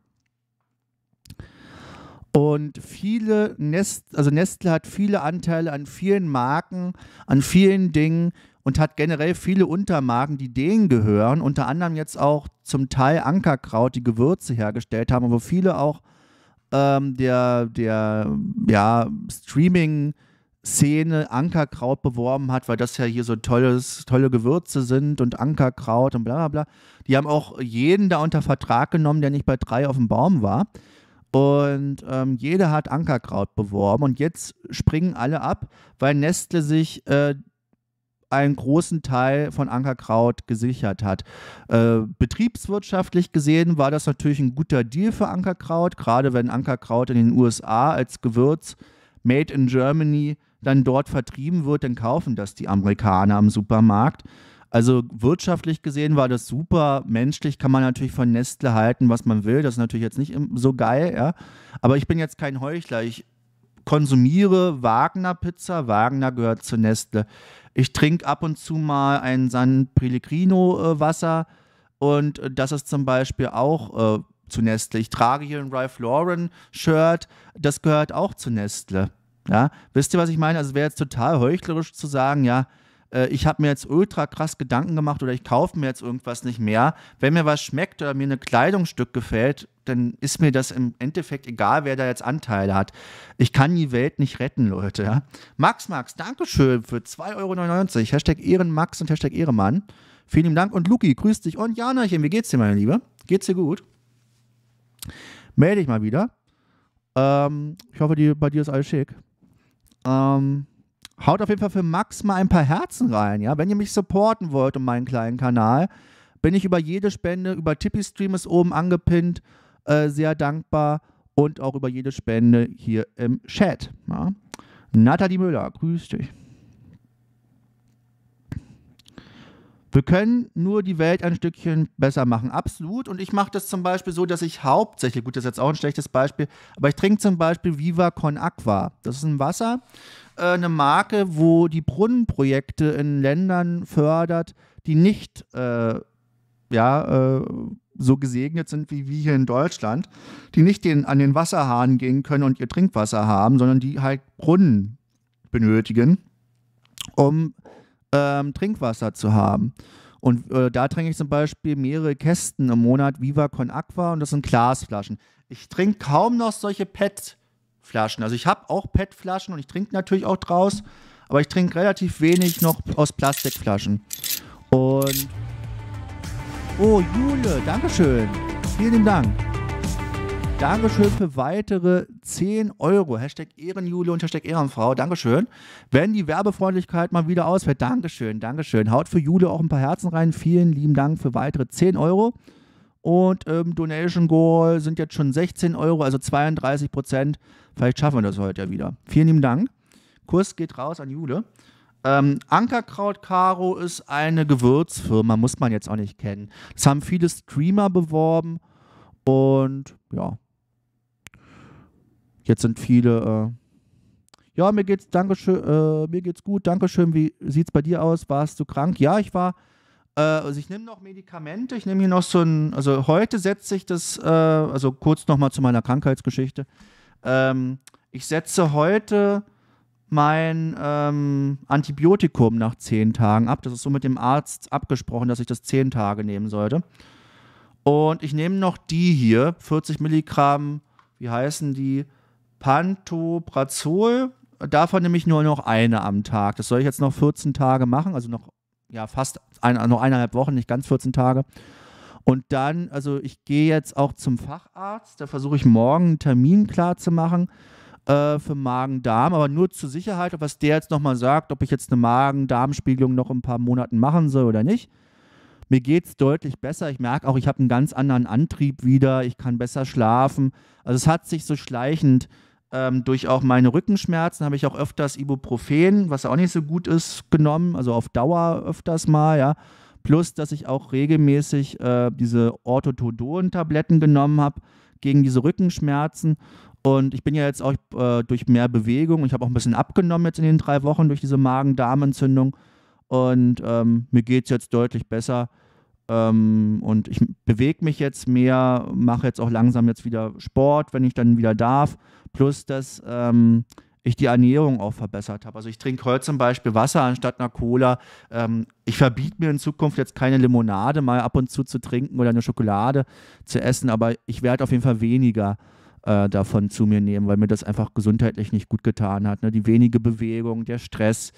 [SPEAKER 1] Und viele Nest, also Nestle hat viele Anteile an vielen Marken, an vielen Dingen, und hat generell viele Untermarken, die denen gehören, unter anderem jetzt auch zum Teil Ankerkraut, die Gewürze hergestellt haben, wo viele auch ähm, der, der ja, Streaming- Szene Ankerkraut beworben hat, weil das ja hier so tolles, tolle Gewürze sind und Ankerkraut und bla bla bla. Die haben auch jeden da unter Vertrag genommen, der nicht bei drei auf dem Baum war. Und ähm, jeder hat Ankerkraut beworben. Und jetzt springen alle ab, weil Nestle sich äh, einen großen Teil von Ankerkraut gesichert hat. Äh, betriebswirtschaftlich gesehen war das natürlich ein guter Deal für Ankerkraut, gerade wenn Ankerkraut in den USA als Gewürz Made in Germany dann dort vertrieben wird, dann kaufen das die Amerikaner am Supermarkt. Also wirtschaftlich gesehen war das super. Menschlich kann man natürlich von Nestle halten, was man will. Das ist natürlich jetzt nicht so geil, ja. Aber ich bin jetzt kein Heuchler. Ich konsumiere Wagner Pizza. Wagner gehört zu Nestle. Ich trinke ab und zu mal ein San Pellegrino äh, Wasser und äh, das ist zum Beispiel auch äh, zu Nestle. Ich trage hier ein Ralph Lauren Shirt, das gehört auch zu Nestle. Ja, wisst ihr, was ich meine? Also wäre jetzt total heuchlerisch zu sagen, ja, äh, ich habe mir jetzt ultra krass Gedanken gemacht oder ich kaufe mir jetzt irgendwas nicht mehr. Wenn mir was schmeckt oder mir ein Kleidungsstück gefällt, dann ist mir das im Endeffekt egal, wer da jetzt Anteile hat. Ich kann die Welt nicht retten, Leute. Ja? Max Max, Dankeschön für 2,99 Euro. Hashtag Ehrenmax und Hashtag Ehremann. Vielen lieben Dank und Luki, grüß dich und Janachen, wie geht's dir, meine Liebe? Geht's dir gut? Melde dich mal wieder. Ähm, ich hoffe, die, bei dir ist alles schick. Ähm, haut auf jeden Fall für Max mal ein paar Herzen rein, ja. Wenn ihr mich supporten wollt um meinen kleinen Kanal, bin ich über jede Spende, über Tippy-Stream ist oben angepinnt, äh, sehr dankbar und auch über jede Spende hier im Chat. Ja? Nathalie Müller, grüß dich. Wir können nur die Welt ein Stückchen besser machen, absolut. Und ich mache das zum Beispiel so, dass ich hauptsächlich, gut, das ist jetzt auch ein schlechtes Beispiel, aber ich trinke zum Beispiel Viva Con Aqua. Das ist ein Wasser, äh, eine Marke, wo die Brunnenprojekte in Ländern fördert, die nicht äh, ja, äh, so gesegnet sind wie wir hier in Deutschland, die nicht den, an den Wasserhahn gehen können und ihr Trinkwasser haben, sondern die halt Brunnen benötigen, um ähm, Trinkwasser zu haben. Und äh, da trinke ich zum Beispiel mehrere Kästen im Monat Viva Con Aqua und das sind Glasflaschen. Ich trinke kaum noch solche PET- Flaschen. Also ich habe auch PET-Flaschen und ich trinke natürlich auch draus, aber ich trinke relativ wenig noch aus Plastikflaschen. Und. Oh, Jule, Dankeschön. Vielen Dank. Dankeschön für weitere 10 Euro. Hashtag Ehrenjule und Hashtag Ehrenfrau. Dankeschön. Wenn die Werbefreundlichkeit mal wieder ausfällt, Dankeschön, Dankeschön. Haut für Jule auch ein paar Herzen rein. Vielen lieben Dank für weitere 10 Euro. Und ähm, Donation Goal sind jetzt schon 16 Euro, also 32 Prozent. Vielleicht schaffen wir das heute ja wieder. Vielen lieben Dank. Kurs geht raus an Jule. Ähm, Ankerkraut Caro ist eine Gewürzfirma, muss man jetzt auch nicht kennen. Das haben viele Streamer beworben und ja. Jetzt sind viele. Äh, ja, mir geht's, Dankeschön, äh, mir geht's gut, Dankeschön. Wie sieht's bei dir aus? Warst du krank? Ja, ich war äh, also ich nehme noch Medikamente, ich nehme hier noch so ein, also heute setze ich das, äh, also kurz nochmal zu meiner Krankheitsgeschichte. Ähm, ich setze heute mein ähm, Antibiotikum nach zehn Tagen ab. Das ist so mit dem Arzt abgesprochen, dass ich das zehn Tage nehmen sollte. Und ich nehme noch die hier, 40 Milligramm, wie heißen die? Pantoprazol. Davon nehme ich nur noch eine am Tag. Das soll ich jetzt noch 14 Tage machen, also noch ja fast ein, noch eineinhalb Wochen, nicht ganz 14 Tage. Und dann, also ich gehe jetzt auch zum Facharzt, da versuche ich morgen einen Termin klar zu machen äh, für Magen-Darm, aber nur zur Sicherheit, was der jetzt nochmal sagt, ob ich jetzt eine Magen-Darm-Spiegelung noch ein paar Monaten machen soll oder nicht. Mir geht es deutlich besser. Ich merke auch, ich habe einen ganz anderen Antrieb wieder. Ich kann besser schlafen. Also es hat sich so schleichend äh, ähm, durch auch meine Rückenschmerzen habe ich auch öfters Ibuprofen, was auch nicht so gut ist, genommen, also auf Dauer öfters mal, ja. Plus, dass ich auch regelmäßig äh, diese Orthotodon-Tabletten genommen habe gegen diese Rückenschmerzen. Und ich bin ja jetzt auch äh, durch mehr Bewegung, ich habe auch ein bisschen abgenommen jetzt in den drei Wochen durch diese Magen-Darm-Entzündung. Und ähm, mir geht es jetzt deutlich besser. Ähm, und ich bewege mich jetzt mehr, mache jetzt auch langsam jetzt wieder Sport, wenn ich dann wieder darf. Plus, dass ähm, ich die Ernährung auch verbessert habe. Also ich trinke heute zum Beispiel Wasser anstatt einer Cola. Ähm, ich verbiete mir in Zukunft jetzt keine Limonade mal ab und zu zu trinken oder eine Schokolade zu essen, aber ich werde auf jeden Fall weniger äh, davon zu mir nehmen, weil mir das einfach gesundheitlich nicht gut getan hat. Ne? Die wenige Bewegung, der Stress,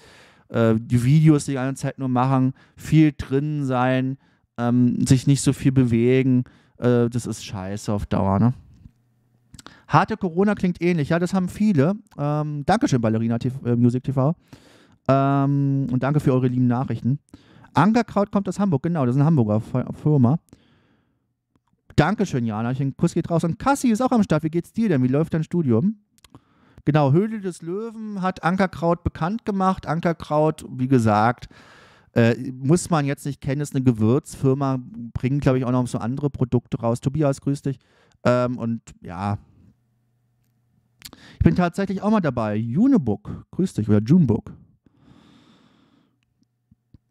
[SPEAKER 1] äh, die Videos die ich ganze Zeit nur machen, viel drin sein ähm, sich nicht so viel bewegen. Äh, das ist scheiße auf Dauer, ne? Harte Corona klingt ähnlich, ja, das haben viele. Ähm, Dankeschön, Ballerina TV, äh, Music TV. Ähm, und danke für eure lieben Nachrichten. Ankerkraut kommt aus Hamburg, genau, das ist eine Hamburger Firma. Dankeschön, Jana. Ein Kuss geht raus. Und Cassie ist auch am Start. Wie geht's dir denn? Wie läuft dein Studium? Genau, Höhle des Löwen hat Ankerkraut bekannt gemacht. Ankerkraut, wie gesagt, äh, muss man jetzt nicht kennen, ist eine Gewürzfirma, bringt, glaube ich, auch noch so andere Produkte raus. Tobias, grüß dich. Ähm, und ja, ich bin tatsächlich auch mal dabei. Junebook, grüß dich, oder Junebook.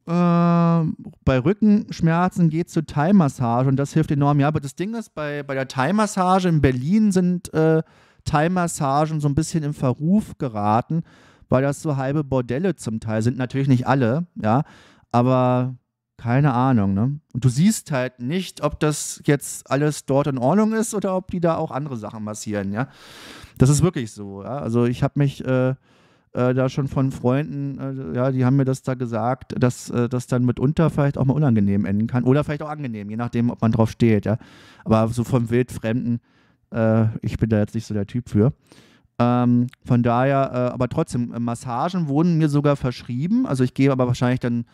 [SPEAKER 1] Ähm, bei Rückenschmerzen geht es zur Thai-Massage und das hilft enorm. Ja, aber das Ding ist, bei, bei der Thai-Massage in Berlin sind äh, Thai-Massagen so ein bisschen in Verruf geraten, weil das so halbe Bordelle zum Teil sind. Natürlich nicht alle, ja aber keine Ahnung, ne? Und du siehst halt nicht, ob das jetzt alles dort in Ordnung ist oder ob die da auch andere Sachen massieren, ja. Das ist wirklich so, ja? Also ich habe mich äh, äh, da schon von Freunden, äh, ja, die haben mir das da gesagt, dass äh, das dann mitunter vielleicht auch mal unangenehm enden kann oder vielleicht auch angenehm, je nachdem, ob man drauf steht, ja. Aber so vom Wildfremden, äh, ich bin da jetzt nicht so der Typ für. Ähm, von daher, äh, aber trotzdem, Massagen wurden mir sogar verschrieben. Also ich gehe aber wahrscheinlich dann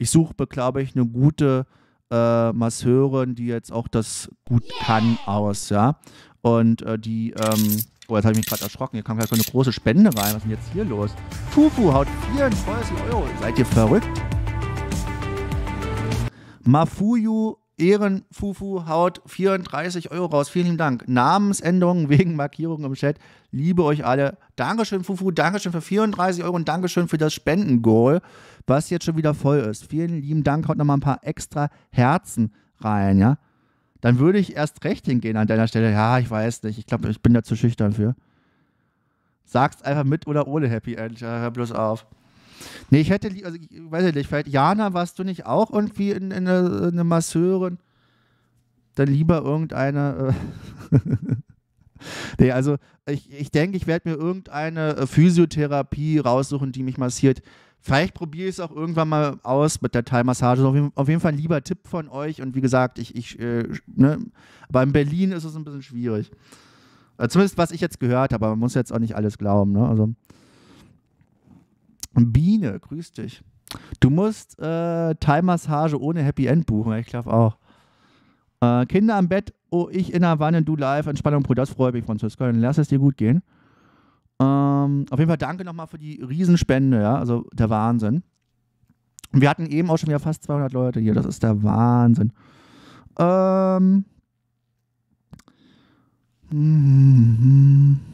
[SPEAKER 1] ich suche, glaube ich, eine gute äh, Masseurin, die jetzt auch das gut yeah. kann aus, ja. Und äh, die, ähm, oh, jetzt habe ich mich gerade erschrocken, hier kam gerade so eine große Spende rein. Was ist denn jetzt hier los? Fufu haut 24 Euro. Seid ihr verrückt? Mafuyu Ehrenfufu haut 34 Euro raus. Vielen Dank. Namensänderungen wegen Markierung im Chat. Liebe euch alle. Dankeschön, Fufu. Dankeschön für 34 Euro und Dankeschön für das Spendengoal, was jetzt schon wieder voll ist. Vielen lieben Dank. Haut nochmal ein paar extra Herzen rein, ja? Dann würde ich erst recht hingehen an deiner Stelle. Ja, ich weiß nicht. Ich glaube, ich bin da zu schüchtern für. Sag's einfach mit oder ohne Happy End. Ja, Hör bloß auf. Nee, ich hätte, also ich weiß ich nicht, vielleicht Jana, warst du nicht auch irgendwie in, in eine, eine, Masseurin? Dann lieber irgendeine. Äh [laughs] nee, also ich, ich denke, ich werde mir irgendeine äh, Physiotherapie raussuchen, die mich massiert. Vielleicht probiere ich es auch irgendwann mal aus mit der Teilmassage. Auf, auf, jeden Fall ein lieber Tipp von euch. Und wie gesagt, ich, ich äh, ne? aber in Berlin ist es ein bisschen schwierig. Äh, zumindest was ich jetzt gehört habe, man muss jetzt auch nicht alles glauben. Ne? Also. Biene, grüß dich. Du musst äh, Thai-Massage ohne Happy End buchen, ich glaube auch. Äh, Kinder am Bett, oh, ich in der Wanne, du live, Entspannung, Bruder, das freut mich, Franziska, dann lass es dir gut gehen. Ähm, auf jeden Fall danke nochmal für die Riesenspende, ja, also der Wahnsinn. Wir hatten eben auch schon wieder fast 200 Leute hier, das ist der Wahnsinn. Ähm. Mm -hmm.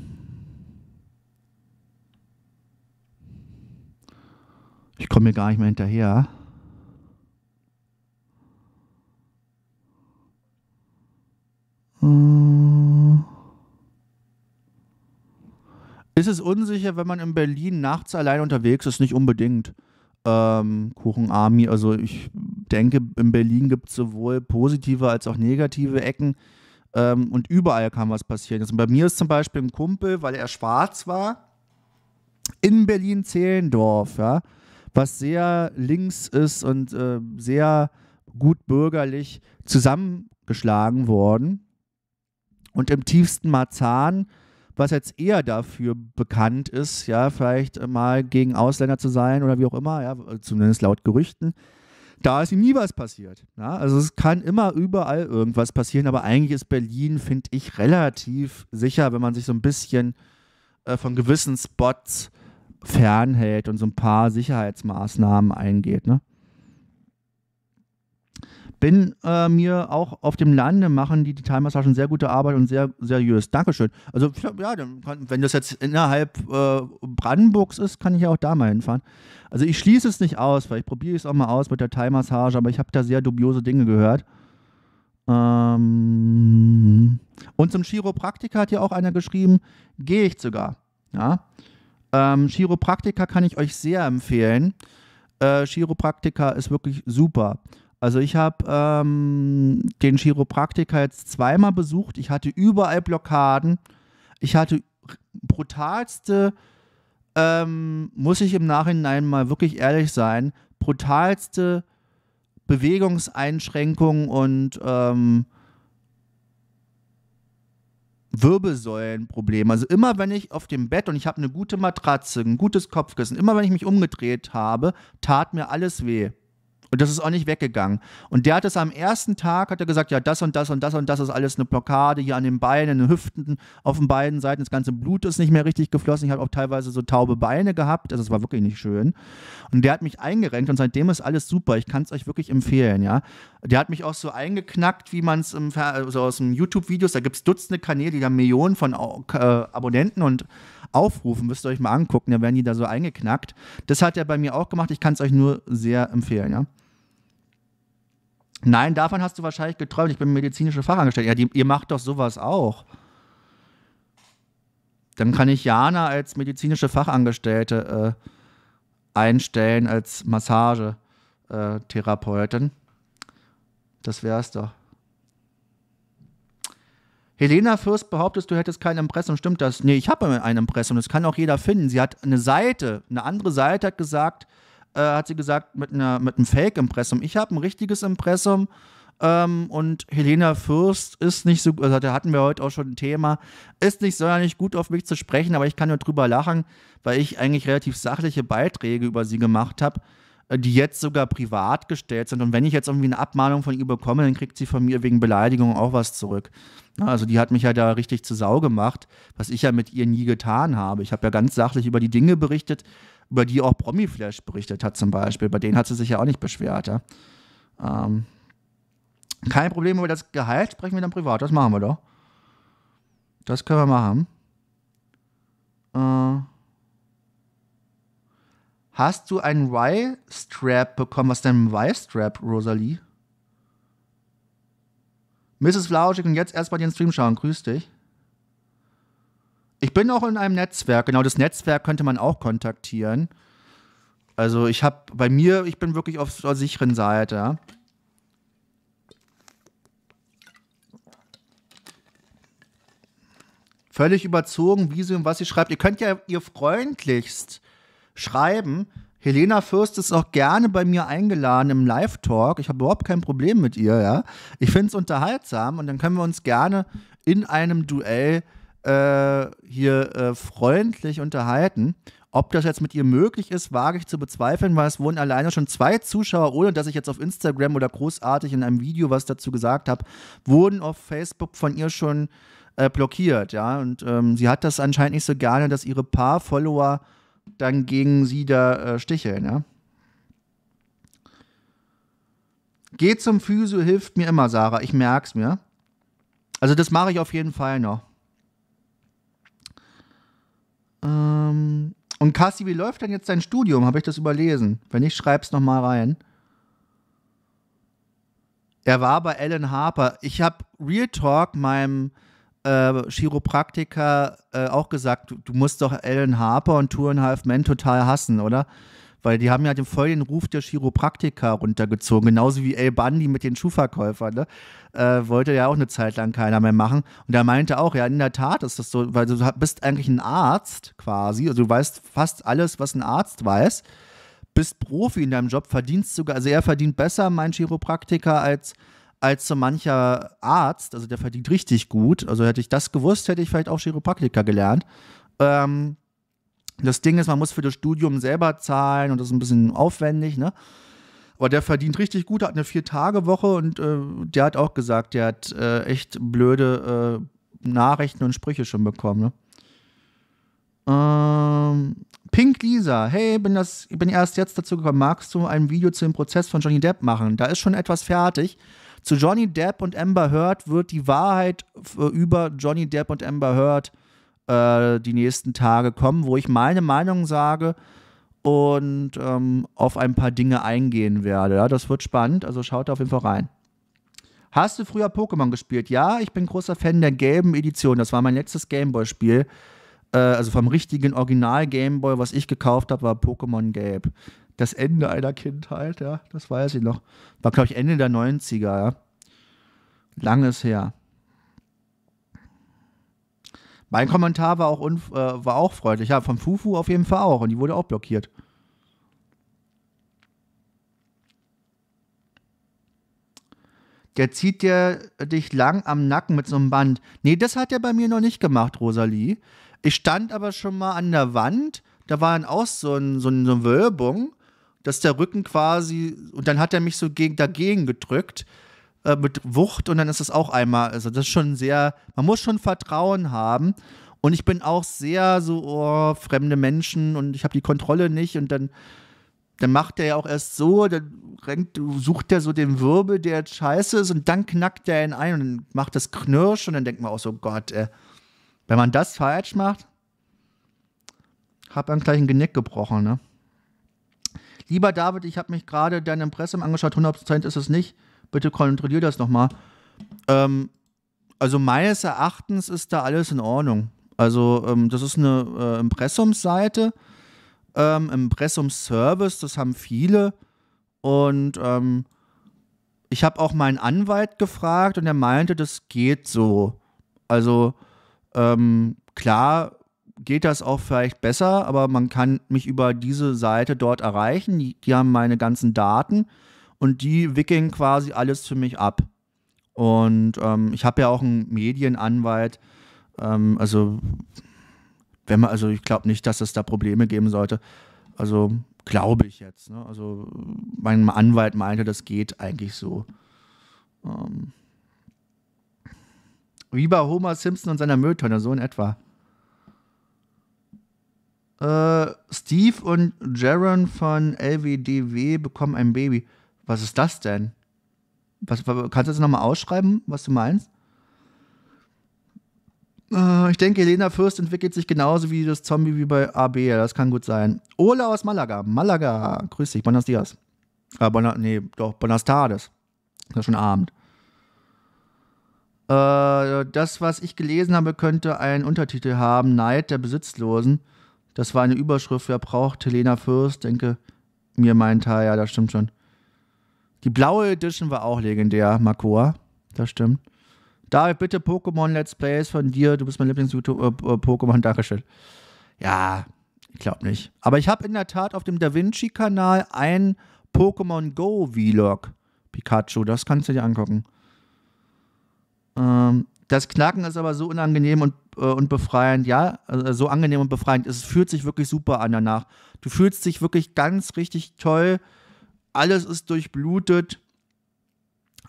[SPEAKER 1] Ich komme mir gar nicht mehr hinterher. Hm. Ist es unsicher, wenn man in Berlin nachts allein unterwegs ist? Nicht unbedingt. Ähm, Kuchenarmy, also ich denke, in Berlin gibt es sowohl positive als auch negative Ecken. Ähm, und überall kann was passieren. Also bei mir ist zum Beispiel ein Kumpel, weil er schwarz war, in Berlin-Zehlendorf, ja was sehr links ist und äh, sehr gut bürgerlich zusammengeschlagen worden. Und im tiefsten Marzahn, was jetzt eher dafür bekannt ist, ja, vielleicht mal gegen Ausländer zu sein oder wie auch immer, ja, zumindest laut Gerüchten, da ist ihm nie was passiert. Ja? Also es kann immer überall irgendwas passieren, aber eigentlich ist Berlin, finde ich, relativ sicher, wenn man sich so ein bisschen äh, von gewissen Spots fernhält und so ein paar Sicherheitsmaßnahmen eingeht. Ne? Bin äh, mir auch auf dem Lande machen die Detailmassagen sehr gute Arbeit und sehr seriös. Dankeschön. Also, ja, wenn das jetzt innerhalb äh, Brandenburgs ist, kann ich ja auch da mal hinfahren. Also, ich schließe es nicht aus, weil ich probiere es auch mal aus mit der Thai-Massage, aber ich habe da sehr dubiose Dinge gehört. Ähm und zum Chiropraktiker hat ja auch einer geschrieben, gehe ich sogar. Ja. Ähm, Chiropraktika kann ich euch sehr empfehlen. Äh, Chiropraktika ist wirklich super. Also ich habe ähm, den Chiropraktiker jetzt zweimal besucht. Ich hatte überall Blockaden. Ich hatte brutalste, ähm, muss ich im Nachhinein mal wirklich ehrlich sein, brutalste Bewegungseinschränkungen und ähm, Wirbelsäulenproblem. Also immer wenn ich auf dem Bett und ich habe eine gute Matratze, ein gutes Kopfkissen, immer wenn ich mich umgedreht habe, tat mir alles weh. Und das ist auch nicht weggegangen. Und der hat es am ersten Tag, hat er gesagt, ja, das und das und das und das ist alles eine Blockade hier an den Beinen, an den Hüften, auf den beiden Seiten. Das ganze Blut ist nicht mehr richtig geflossen. Ich habe auch teilweise so taube Beine gehabt. Also es war wirklich nicht schön. Und der hat mich eingerenkt und seitdem ist alles super. Ich kann es euch wirklich empfehlen, ja. Der hat mich auch so eingeknackt, wie man es so aus dem YouTube-Videos, da gibt es Dutzende Kanäle, die haben Millionen von äh, Abonnenten und aufrufen, müsst ihr euch mal angucken, da werden die da so eingeknackt. Das hat er bei mir auch gemacht, ich kann es euch nur sehr empfehlen, ja. Nein, davon hast du wahrscheinlich geträumt, ich bin medizinische Fachangestellte. Ja, die, ihr macht doch sowas auch. Dann kann ich Jana als medizinische Fachangestellte äh, einstellen, als Massagetherapeutin. Äh, das wär's doch. Helena Fürst behauptest, du hättest kein Impressum. Stimmt das? Nee, ich habe ein Impressum. Das kann auch jeder finden. Sie hat eine Seite, eine andere Seite hat gesagt, äh, hat sie gesagt, mit, einer, mit einem Fake-Impressum. Ich habe ein richtiges Impressum. Ähm, und Helena Fürst ist nicht so, also da hatten wir heute auch schon ein Thema, ist nicht sonderlich gut auf mich zu sprechen, aber ich kann nur drüber lachen, weil ich eigentlich relativ sachliche Beiträge über sie gemacht habe äh, die jetzt sogar privat gestellt sind. Und wenn ich jetzt irgendwie eine Abmahnung von ihr bekomme, dann kriegt sie von mir wegen Beleidigung auch was zurück. Ne? Also die hat mich ja da richtig zu Sau gemacht, was ich ja mit ihr nie getan habe. Ich habe ja ganz sachlich über die Dinge berichtet, über die auch Promiflash berichtet hat zum Beispiel. Bei denen hat sie sich ja auch nicht beschwert. Ja? Ähm, kein Problem, über das Gehalt sprechen wir dann privat. Das machen wir doch. Das können wir machen. Äh, hast du einen Y-Strap bekommen? Was ist denn ein Y-Strap, Rosalie? Mrs. Flauschig und jetzt erstmal den Stream schauen. Grüß dich. Ich bin auch in einem Netzwerk. Genau, das Netzwerk könnte man auch kontaktieren. Also ich habe bei mir, ich bin wirklich auf der sicheren Seite. Völlig überzogen, wie sie und was sie schreibt. Ihr könnt ja ihr freundlichst schreiben. Helena Fürst ist auch gerne bei mir eingeladen im Live-Talk. Ich habe überhaupt kein Problem mit ihr, ja. Ich finde es unterhaltsam und dann können wir uns gerne in einem Duell äh, hier äh, freundlich unterhalten. Ob das jetzt mit ihr möglich ist, wage ich zu bezweifeln, weil es wurden alleine schon zwei Zuschauer, ohne dass ich jetzt auf Instagram oder großartig in einem Video was dazu gesagt habe, wurden auf Facebook von ihr schon äh, blockiert, ja. Und ähm, sie hat das anscheinend nicht so gerne, dass ihre paar Follower dann gegen sie da äh, sticheln, ja. Geh zum Physio, hilft mir immer, Sarah. Ich merk's mir. Also das mache ich auf jeden Fall noch. Ähm, und Cassie, wie läuft denn jetzt dein Studium? Habe ich das überlesen? Wenn nicht, schreib's noch mal rein. Er war bei Alan Harper. Ich habe Real Talk meinem äh, Chiropraktiker äh, auch gesagt, du, du, musst doch Ellen Harper und Touren Half Men total hassen, oder? Weil die haben ja den vollen Ruf der Chiropraktiker runtergezogen, genauso wie El Bundy mit den Schuhverkäufern, ne? äh, wollte ja auch eine Zeit lang keiner mehr machen. Und er meinte auch, ja, in der Tat ist das so, weil du bist eigentlich ein Arzt quasi, also du weißt fast alles, was ein Arzt weiß, bist Profi in deinem Job, verdienst sogar, also er verdient besser, mein Chiropraktiker, als als so mancher Arzt. Also der verdient richtig gut. Also hätte ich das gewusst, hätte ich vielleicht auch Chiropraktiker gelernt. Ähm, das Ding ist, man muss für das Studium selber zahlen und das ist ein bisschen aufwendig, ne? Aber der verdient richtig gut, hat eine Vier-Tage-Woche und äh, der hat auch gesagt, der hat äh, echt blöde äh, Nachrichten und Sprüche schon bekommen, ne? Ähm, Pink Lisa, hey, bin das, ich bin erst jetzt dazu gekommen, magst du ein Video zu dem Prozess von Johnny Depp machen? Da ist schon etwas fertig. Zu Johnny Depp und Amber Heard wird die Wahrheit äh, über Johnny Depp und Amber Heard äh, die nächsten Tage kommen, wo ich meine Meinung sage und ähm, auf ein paar Dinge eingehen werde. Ja, das wird spannend, also schaut da auf jeden Fall rein. Hast du früher Pokémon gespielt? Ja, ich bin großer Fan der gelben Edition. Das war mein letztes Gameboy-Spiel. Äh, also vom richtigen Original Gameboy, was ich gekauft habe, war Pokémon Gelb das Ende einer Kindheit, ja, das weiß ich noch. War, glaube ich, Ende der 90er, ja. Langes her. Mein Kommentar war auch, unf äh, war auch freundlich, ja, von Fufu auf jeden Fall auch und die wurde auch blockiert. Der zieht dir äh, dich lang am Nacken mit so einem Band. Nee, das hat er bei mir noch nicht gemacht, Rosalie. Ich stand aber schon mal an der Wand, da war dann auch so, ein, so eine Wölbung dass der Rücken quasi, und dann hat er mich so gegen, dagegen gedrückt äh, mit Wucht und dann ist das auch einmal, also das ist schon sehr, man muss schon Vertrauen haben. Und ich bin auch sehr so, oh, fremde Menschen und ich habe die Kontrolle nicht und dann, dann macht er ja auch erst so, dann renkt, sucht er so den Wirbel, der jetzt scheiße ist und dann knackt er ihn ein und macht das Knirsch und dann denkt man auch so, Gott, ey, wenn man das falsch macht, hat man gleich ein Genick gebrochen, ne? lieber David, ich habe mich gerade dein Impressum angeschaut, 100% ist es nicht. Bitte kontrolliere das nochmal. Ähm, also meines Erachtens ist da alles in Ordnung. Also ähm, das ist eine äh, Impressumsseite, ähm, Impressumsservice, das haben viele. Und ähm, ich habe auch meinen Anwalt gefragt und er meinte, das geht so. Also ähm, klar geht das auch vielleicht besser, aber man kann mich über diese Seite dort erreichen. Die, die haben meine ganzen Daten und die wickeln quasi alles für mich ab. Und ähm, ich habe ja auch einen Medienanwalt. Ähm, also, wenn man, also ich glaube nicht, dass es da Probleme geben sollte. Also glaube ich jetzt. Ne? Also mein Anwalt meinte, das geht eigentlich so. Ähm. Wie bei Homer Simpson und seiner Mülltonne, so in etwa. Äh, Steve und Jaron von LWDW bekommen ein Baby. Was ist das denn? Was, kannst du das nochmal ausschreiben, was du meinst? Äh, ich denke, Elena Fürst entwickelt sich genauso wie das Zombie wie bei AB. Das kann gut sein. Ola aus Malaga. Malaga. Grüß dich. Buenos dias. Äh, ah, bona, nee, doch. Buenas tardes. Das ist schon Abend. Äh, das, was ich gelesen habe, könnte einen Untertitel haben: Neid der Besitzlosen. Das war eine Überschrift, wer braucht Helena Fürst? Denke mir mein Teil, ja, das stimmt schon. Die blaue Edition war auch legendär, Makoa. Das stimmt. David, bitte Pokémon Let's Plays von dir. Du bist mein Lieblings-Pokémon. Äh, äh, Dankeschön. Ja, ich glaube nicht. Aber ich habe in der Tat auf dem Da Vinci-Kanal ein Pokémon Go Vlog. Pikachu, das kannst du dir angucken. Ähm, das Knacken ist aber so unangenehm und äh, und befreiend, ja, äh, so angenehm und befreiend. Es fühlt sich wirklich super an danach. Du fühlst dich wirklich ganz richtig toll. Alles ist durchblutet.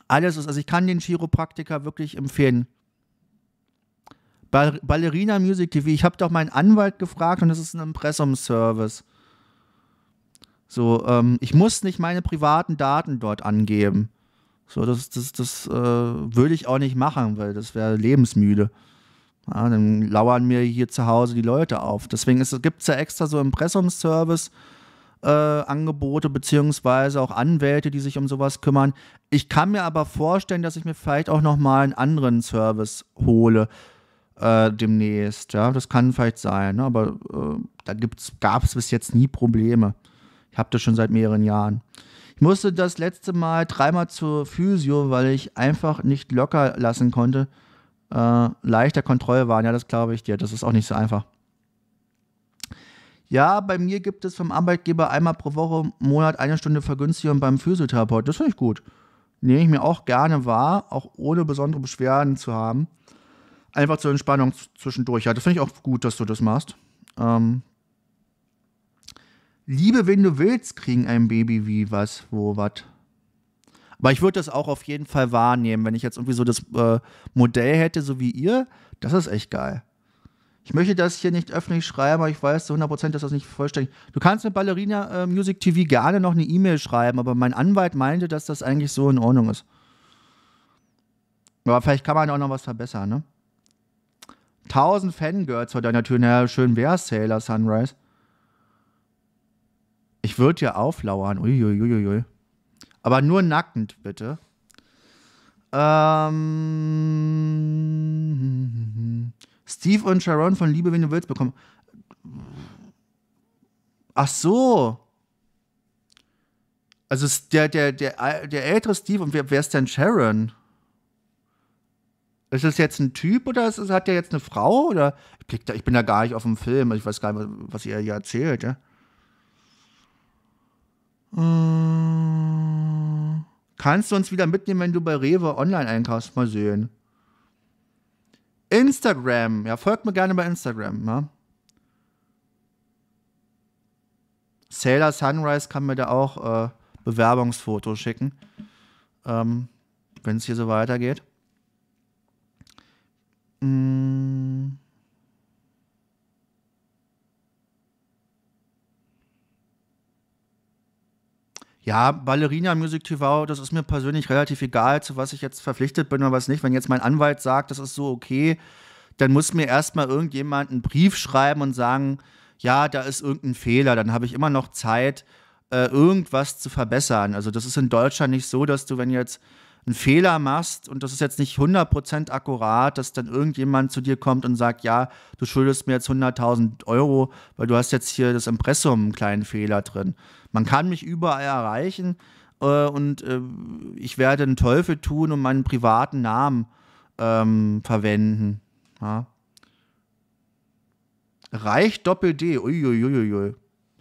[SPEAKER 1] Alles ist, also ich kann den Chiropraktiker wirklich empfehlen. Ballerina Music TV, ich habe doch meinen Anwalt gefragt und es ist ein Impressumservice. So, ähm, ich muss nicht meine privaten Daten dort angeben. So, das, das, das äh, würde ich auch nicht machen, weil das wäre lebensmüde. Ja, dann lauern mir hier zu Hause die Leute auf. Deswegen gibt es ja extra so Impressumsservice. Äh, Angebote beziehungsweise auch Anwälte, die sich um sowas kümmern. Ich kann mir aber vorstellen, dass ich mir vielleicht auch nochmal einen anderen Service hole äh, demnächst. Ja, das kann vielleicht sein. Ne? Aber äh, da gab es bis jetzt nie Probleme. Ich habe das schon seit mehreren Jahren. Ich musste das letzte Mal dreimal zur Physio, weil ich einfach nicht locker lassen konnte äh, leichter Kontrolle waren. Ja, das glaube ich dir. Das ist auch nicht so einfach. Ja, bei mir gibt es vom Arbeitgeber einmal pro Woche, Monat eine Stunde Vergünstigung beim Physiotherapeut. Das finde ich gut. Nehme ich mir auch gerne wahr, auch ohne besondere Beschwerden zu haben. Einfach zur Entspannung zwischendurch. Ja, das finde ich auch gut, dass du das machst. Ähm Liebe, wenn du willst, kriegen ein Baby wie was, wo, was. Aber ich würde das auch auf jeden Fall wahrnehmen, wenn ich jetzt irgendwie so das äh, Modell hätte, so wie ihr. Das ist echt geil. Ich möchte das hier nicht öffentlich schreiben, aber ich weiß zu 100%, dass das nicht vollständig Du kannst mit Ballerina äh, Music TV gerne noch eine E-Mail schreiben, aber mein Anwalt meinte, dass das eigentlich so in Ordnung ist. Aber vielleicht kann man auch noch was verbessern, ne? 1000 Fangirls vor deiner Tür, ja, schön wär's, Sailor Sunrise. Ich würde dir auflauern, uiuiuiui. Ui, ui, ui. Aber nur nackend, bitte. Ähm, Steve und Sharon von Liebe, wenn du willst, bekommen. Ach so. Also der, der, der, der ältere Steve und wer, wer ist denn Sharon? Ist das jetzt ein Typ oder ist das, hat der jetzt eine Frau? Oder ich, bin da gar nicht auf dem Film, also ich weiß gar nicht, was ihr hier erzählt. Ja? Hm. Kannst du uns wieder mitnehmen, wenn du bei Rewe online einkaufst? Mal sehen. Instagram. Ja, folgt mir gerne bei Instagram. Ne? Sailor Sunrise kann mir da auch äh, Bewerbungsfotos schicken, ähm, wenn es hier so weitergeht. Mmh. Ja, Ballerina Music TV, das ist mir persönlich relativ egal, zu was ich jetzt verpflichtet bin oder was nicht. Wenn jetzt mein Anwalt sagt, das ist so okay, dann muss mir erstmal irgendjemand einen Brief schreiben und sagen, ja, da ist irgendein Fehler. Dann habe ich immer noch Zeit, äh, irgendwas zu verbessern. Also das ist in Deutschland nicht so, dass du, wenn jetzt einen Fehler machst und das ist jetzt nicht 100% akkurat, dass dann irgendjemand zu dir kommt und sagt, ja, du schuldest mir jetzt 100.000 Euro, weil du hast jetzt hier das Impressum einen kleinen Fehler drin. Man kann mich überall erreichen äh, und äh, ich werde den Teufel tun und meinen privaten Namen ähm, verwenden. Ja. Reich Doppel D, uiuiuiui.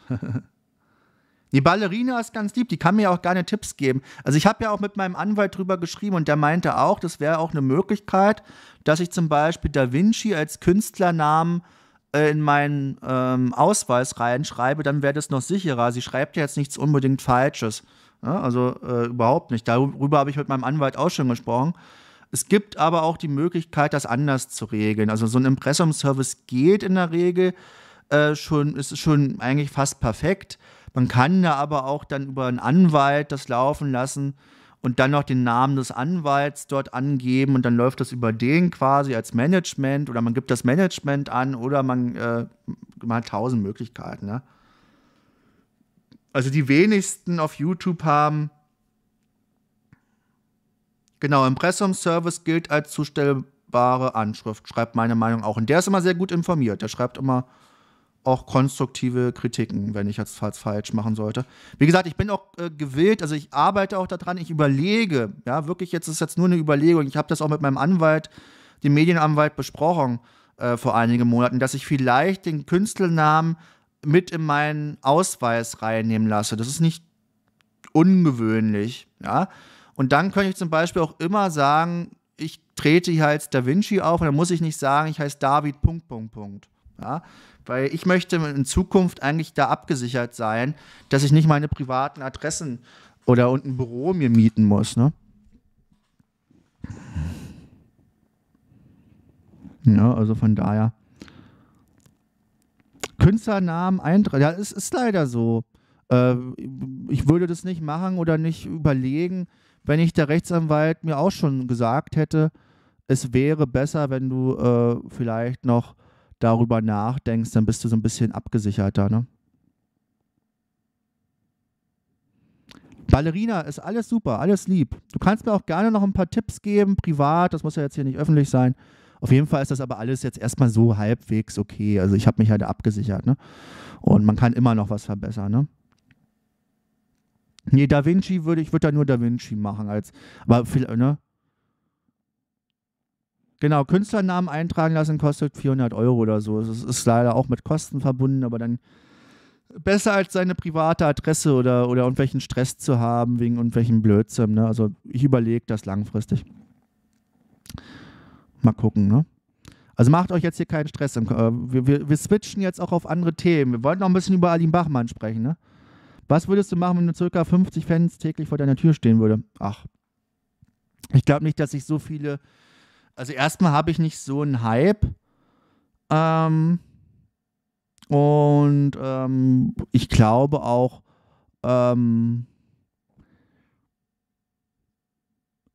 [SPEAKER 1] [laughs] Die Ballerina ist ganz lieb, die kann mir auch gerne Tipps geben. Also ich habe ja auch mit meinem Anwalt drüber geschrieben und der meinte auch, das wäre auch eine Möglichkeit, dass ich zum Beispiel Da Vinci als Künstlernamen äh, in meinen ähm, Ausweis reinschreibe, dann wäre das noch sicherer. Sie schreibt ja jetzt nichts unbedingt Falsches. Ja, ne? also äh, überhaupt nicht. Darüber habe ich mit meinem Anwalt auch schon gesprochen. Es gibt aber auch die Möglichkeit, das anders zu regeln. Also so ein Impressumservice geht in der Regel äh, schon, ist schon eigentlich fast perfekt. Man kann da aber auch dann über einen Anwalt das laufen lassen und dann noch den Namen des Anwalts dort angeben und dann läuft das über den quasi als Management oder man gibt das Management an oder man, äh, man hat tausend Möglichkeiten. Ne? Also die wenigsten auf YouTube haben Genau, Impressum-Service gilt als zustellbare Anschrift, schreibt meine Meinung auch. Und der ist immer sehr gut informiert. Der schreibt immer auch konstruktive Kritiken, wenn ich jetzt falsch machen sollte. Wie gesagt, ich bin auch äh, gewillt, also ich arbeite auch daran, ich überlege, ja, wirklich jetzt ist jetzt nur eine Überlegung. Ich habe das auch mit meinem Anwalt, dem Medienanwalt besprochen äh, vor einigen Monaten, dass ich vielleicht den Künstlernamen mit in meinen Ausweis reinnehmen lasse. Das ist nicht ungewöhnlich, ja. Und dann könnte ich zum Beispiel auch immer sagen, ich trete hier als Da Vinci auf und dann muss ich nicht sagen, ich heiße David Punkt, Punkt, Punkt. Ja? Weil ich möchte in Zukunft eigentlich da abgesichert sein, dass ich nicht meine privaten Adressen oder und ein Büro mir mieten muss. Ne? Ja, also von daher. Künstlernamen eintragen. Ja, es ist leider so. Äh, ich würde das nicht machen oder nicht überlegen, wenn ich der Rechtsanwalt mir auch schon gesagt hätte, es wäre besser, wenn du äh, vielleicht noch darüber nachdenkst, dann bist du so ein bisschen abgesicherter. Ne? Ballerina ist alles super, alles lieb. Du kannst mir auch gerne noch ein paar Tipps geben, privat, das muss ja jetzt hier nicht öffentlich sein. Auf jeden Fall ist das aber alles jetzt erstmal so halbwegs okay. Also ich habe mich halt abgesichert. Ne? Und man kann immer noch was verbessern. Ne? Nee, Da Vinci würde ich würde da nur Da Vinci machen als aber viel, ne? Genau, Künstlernamen eintragen lassen kostet 400 Euro oder so. Das ist leider auch mit Kosten verbunden, aber dann besser als seine private Adresse oder, oder irgendwelchen Stress zu haben wegen irgendwelchen Blödsinn. Ne? Also ich überlege das langfristig. Mal gucken, ne? Also macht euch jetzt hier keinen Stress. Im, äh, wir, wir, wir, switchen jetzt auch auf andere Themen. Wir wollten noch ein bisschen über Alim Bachmann sprechen, ne? Was würdest du machen, wenn du ca. 50 Fans täglich vor deiner Tür stehen würde? Ach, ich glaube nicht, dass ich so viele also erstmal habe ich nicht so einen Hype. Ähm, und ähm, ich glaube auch, ähm,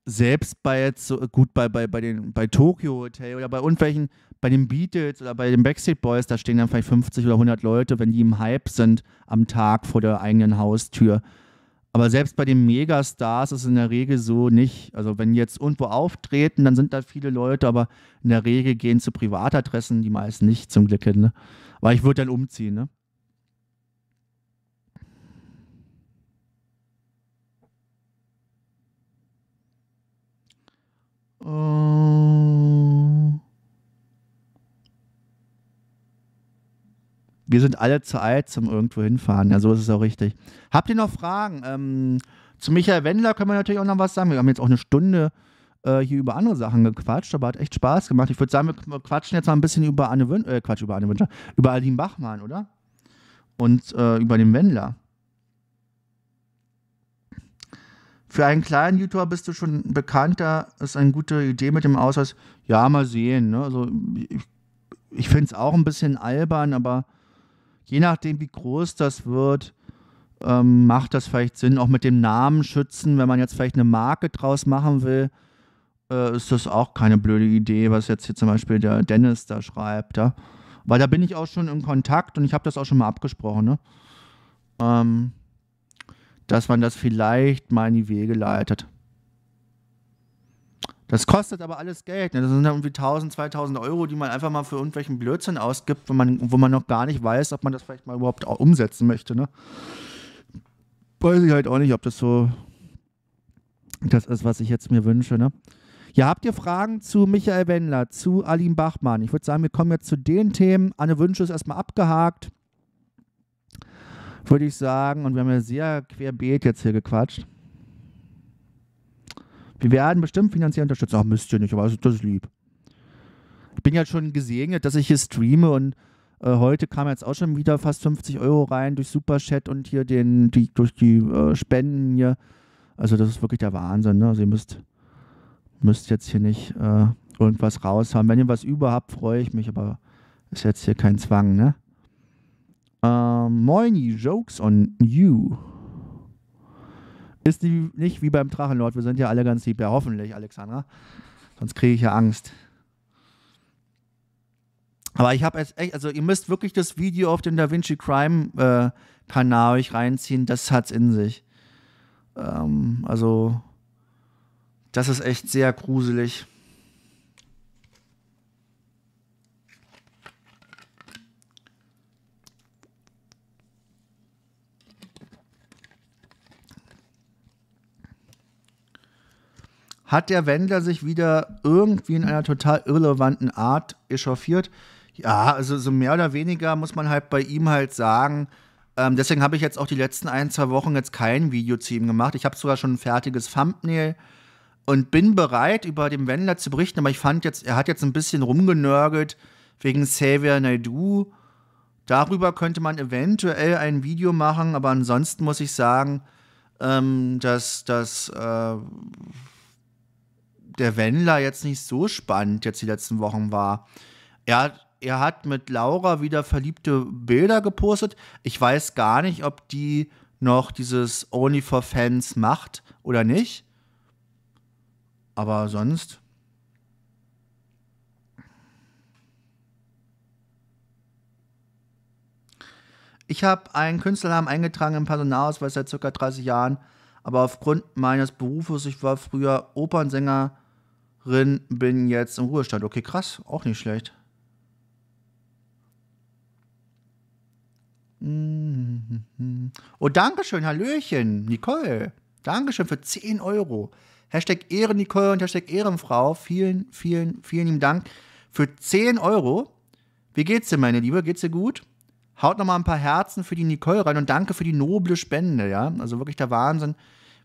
[SPEAKER 1] selbst bei jetzt so, gut bei, bei, bei den bei Tokyo Hotel oder bei irgendwelchen, bei den Beatles oder bei den Backstreet Boys, da stehen dann vielleicht 50 oder 100 Leute, wenn die im Hype sind am Tag vor der eigenen Haustür. Aber selbst bei den Megastars ist es in der Regel so nicht. Also wenn jetzt irgendwo auftreten, dann sind da viele Leute, aber in der Regel gehen zu Privatadressen die meisten nicht zum Glück hin. Ne? Aber ich würde dann umziehen. Ne? Oh. wir sind alle zu alt zum irgendwo hinfahren. Ja, so ist es auch richtig. Habt ihr noch Fragen? Ähm, zu Michael Wendler können wir natürlich auch noch was sagen. Wir haben jetzt auch eine Stunde äh, hier über andere Sachen gequatscht, aber hat echt Spaß gemacht. Ich würde sagen, wir quatschen jetzt mal ein bisschen über Anne Wün äh, Quatsch, über Anne Wünscher, über Aline Bachmann, oder? Und äh, über den Wendler. Für einen kleinen YouTuber bist du schon bekannter, ist eine gute Idee mit dem Ausweis. Ja, mal sehen. Ne? Also, ich, ich finde es auch ein bisschen albern, aber je nachdem, wie groß das wird, ähm, macht das vielleicht Sinn, auch mit dem Namen schützen, wenn man jetzt vielleicht eine Marke draus machen will, äh, ist das auch keine blöde Idee, was jetzt hier zum Beispiel der Dennis da schreibt. Ja? Weil da bin ich auch schon in Kontakt und ich habe das auch schon mal abgesprochen, ne? ähm, dass man das vielleicht mal in die Wege leitet. Das kostet aber alles Geld. Ne? Das sind irgendwie 1000, 2000 Euro, die man einfach mal für irgendwelchen Blödsinn ausgibt, wo man, wo man noch gar nicht weiß, ob man das vielleicht mal überhaupt umsetzen möchte. Ne? Weiß ich halt auch nicht, ob das so das ist, was ich jetzt mir wünsche. Ne? Ja, habt ihr Fragen zu Michael Wendler, zu Alim Bachmann? Ich würde sagen, wir kommen jetzt zu den Themen. Anne Wünsche ist erstmal abgehakt, würde ich sagen. Und wir haben ja sehr querbeet jetzt hier gequatscht. Wir werden bestimmt finanziell unterstützen. Ach, müsst ihr nicht, aber das ist lieb. Ich bin ja schon gesegnet, dass ich hier streame und äh, heute kam jetzt auch schon wieder fast 50 Euro rein durch Superchat und hier den, die, durch die äh, Spenden hier. Also das ist wirklich der Wahnsinn. Ne? Also ihr müsst, müsst jetzt hier nicht äh, irgendwas raushaben. Wenn ihr was über habt, freue ich mich, aber ist jetzt hier kein Zwang, ne? Ähm, Moini, Jokes on You ist die nicht wie beim Drachenlord. Wir sind ja alle ganz lieb. Ja, hoffentlich, Alexandra. Sonst kriege ich ja Angst. Aber ich habe jetzt echt, also ihr müsst wirklich das Video auf dem Da Vinci Crime äh, Kanal euch reinziehen. Das hat es in sich. Ähm, also, das ist echt sehr gruselig. hat der Wendler sich wieder irgendwie in einer total irrelevanten Art echauffiert. Ja, also so mehr oder weniger muss man halt bei ihm halt sagen. Ähm, deswegen habe ich jetzt auch die letzten ein, zwei Wochen jetzt kein Video zu ihm gemacht. Ich habe sogar schon ein fertiges Thumbnail und bin bereit, über den Wendler zu berichten. Aber ich fand jetzt, er hat jetzt ein bisschen rumgenörgelt wegen Xavier Naidu. Darüber könnte man eventuell ein Video machen, aber ansonsten muss ich sagen, ähm, dass das äh, der Wendler jetzt nicht so spannend jetzt die letzten Wochen war. Er hat, er hat mit Laura wieder verliebte Bilder gepostet. Ich weiß gar nicht, ob die noch dieses Only for Fans macht oder nicht. Aber sonst. Ich habe einen Künstlernamen eingetragen im Personalausweis seit ca. 30 Jahren, aber aufgrund meines Berufes, ich war früher Opernsänger, bin jetzt im Ruhestand. Okay, krass, auch nicht schlecht. Oh, Dankeschön, Hallöchen, Nicole. Dankeschön für 10 Euro. Hashtag Ehren Nicole und Hashtag Ehrenfrau. Vielen, vielen, vielen lieben Dank für 10 Euro. Wie geht's dir, meine Liebe? Geht's dir gut? Haut nochmal ein paar Herzen für die Nicole rein und danke für die noble Spende, ja? Also wirklich der Wahnsinn,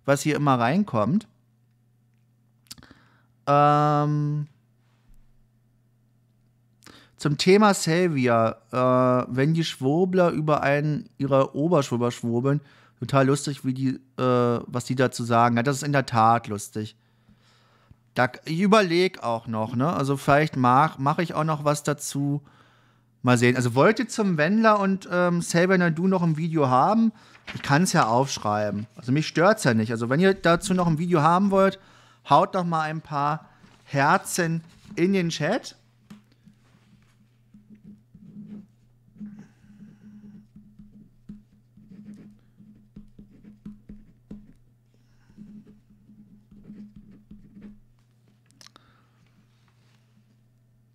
[SPEAKER 1] was hier immer reinkommt. Ähm, zum Thema Selvia, äh, wenn die Schwurbler über einen ihrer Oberschwurbler schwurbeln, total lustig, wie die, äh, was die dazu sagen. Ja, das ist in der Tat lustig. Da, ich überlege auch noch, ne? Also vielleicht mache mach ich auch noch was dazu. Mal sehen. Also wollt ihr zum Wendler und ähm, Selber Nadu noch ein Video haben? Ich kann es ja aufschreiben. Also mich stört es ja nicht. Also wenn ihr dazu noch ein Video haben wollt, Haut doch mal ein paar Herzen in den Chat.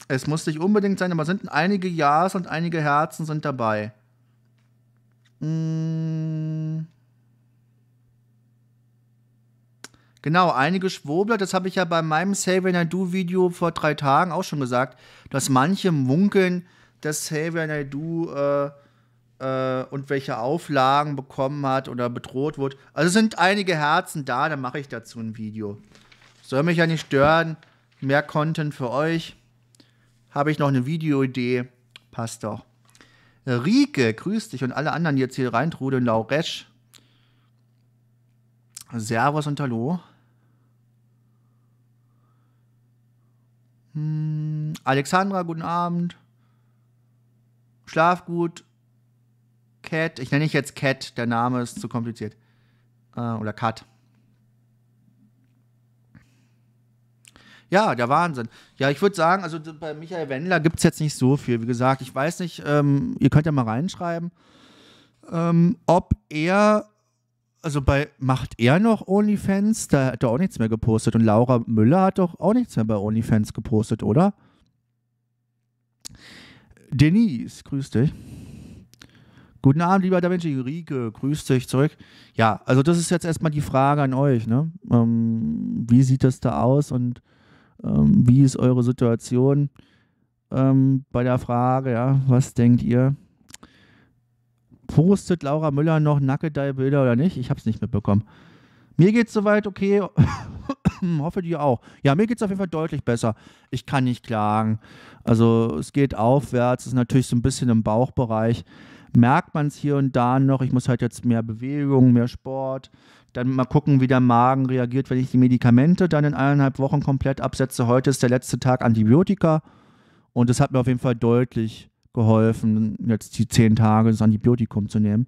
[SPEAKER 1] Es muss nicht unbedingt sein, aber sind einige Ja's und einige Herzen sind dabei. Mmh. Genau, einige Schwurbler, das habe ich ja bei meinem Xavier do video vor drei Tagen auch schon gesagt, dass manche munkeln, dass Xavier Naidoo äh, äh, und welche Auflagen bekommen hat oder bedroht wird. Also sind einige Herzen da, dann mache ich dazu ein Video. Soll mich ja nicht stören. Mehr Content für euch. Habe ich noch eine Videoidee? Passt doch. Rieke, grüß dich und alle anderen, die jetzt hier reintrudeln. Lauresch. Servus und Hallo. Hm, Alexandra, guten Abend. Schlaf gut. Cat, ich nenne dich jetzt Cat, der Name ist zu kompliziert. Äh, oder Cat. Ja, der Wahnsinn. Ja, ich würde sagen, also bei Michael Wendler gibt es jetzt nicht so viel. Wie gesagt, ich weiß nicht, ähm, ihr könnt ja mal reinschreiben, ähm, ob er also bei macht er noch OnlyFans? Da hat er auch nichts mehr gepostet. Und Laura Müller hat doch auch nichts mehr bei OnlyFans gepostet, oder? Denise, grüß dich. Guten Abend, lieber Da Vinci. Rike, grüß dich zurück. Ja, also das ist jetzt erstmal die Frage an euch. Ne? Ähm, wie sieht das da aus und ähm, wie ist eure Situation ähm, bei der Frage, ja, was denkt ihr? Postet Laura Müller noch Nugget Bilder oder nicht? Ich habe es nicht mitbekommen. Mir geht's soweit okay. [coughs] Hoffe dir auch. Ja, mir geht es auf jeden Fall deutlich besser. Ich kann nicht klagen. Also es geht aufwärts, Es ist natürlich so ein bisschen im Bauchbereich. Merkt man es hier und da noch, ich muss halt jetzt mehr Bewegung, mehr Sport. Dann mal gucken, wie der Magen reagiert, wenn ich die Medikamente dann in eineinhalb Wochen komplett absetze. Heute ist der letzte Tag Antibiotika. Und es hat mir auf jeden Fall deutlich geholfen, jetzt die zehn Tage das Antibiotikum zu nehmen.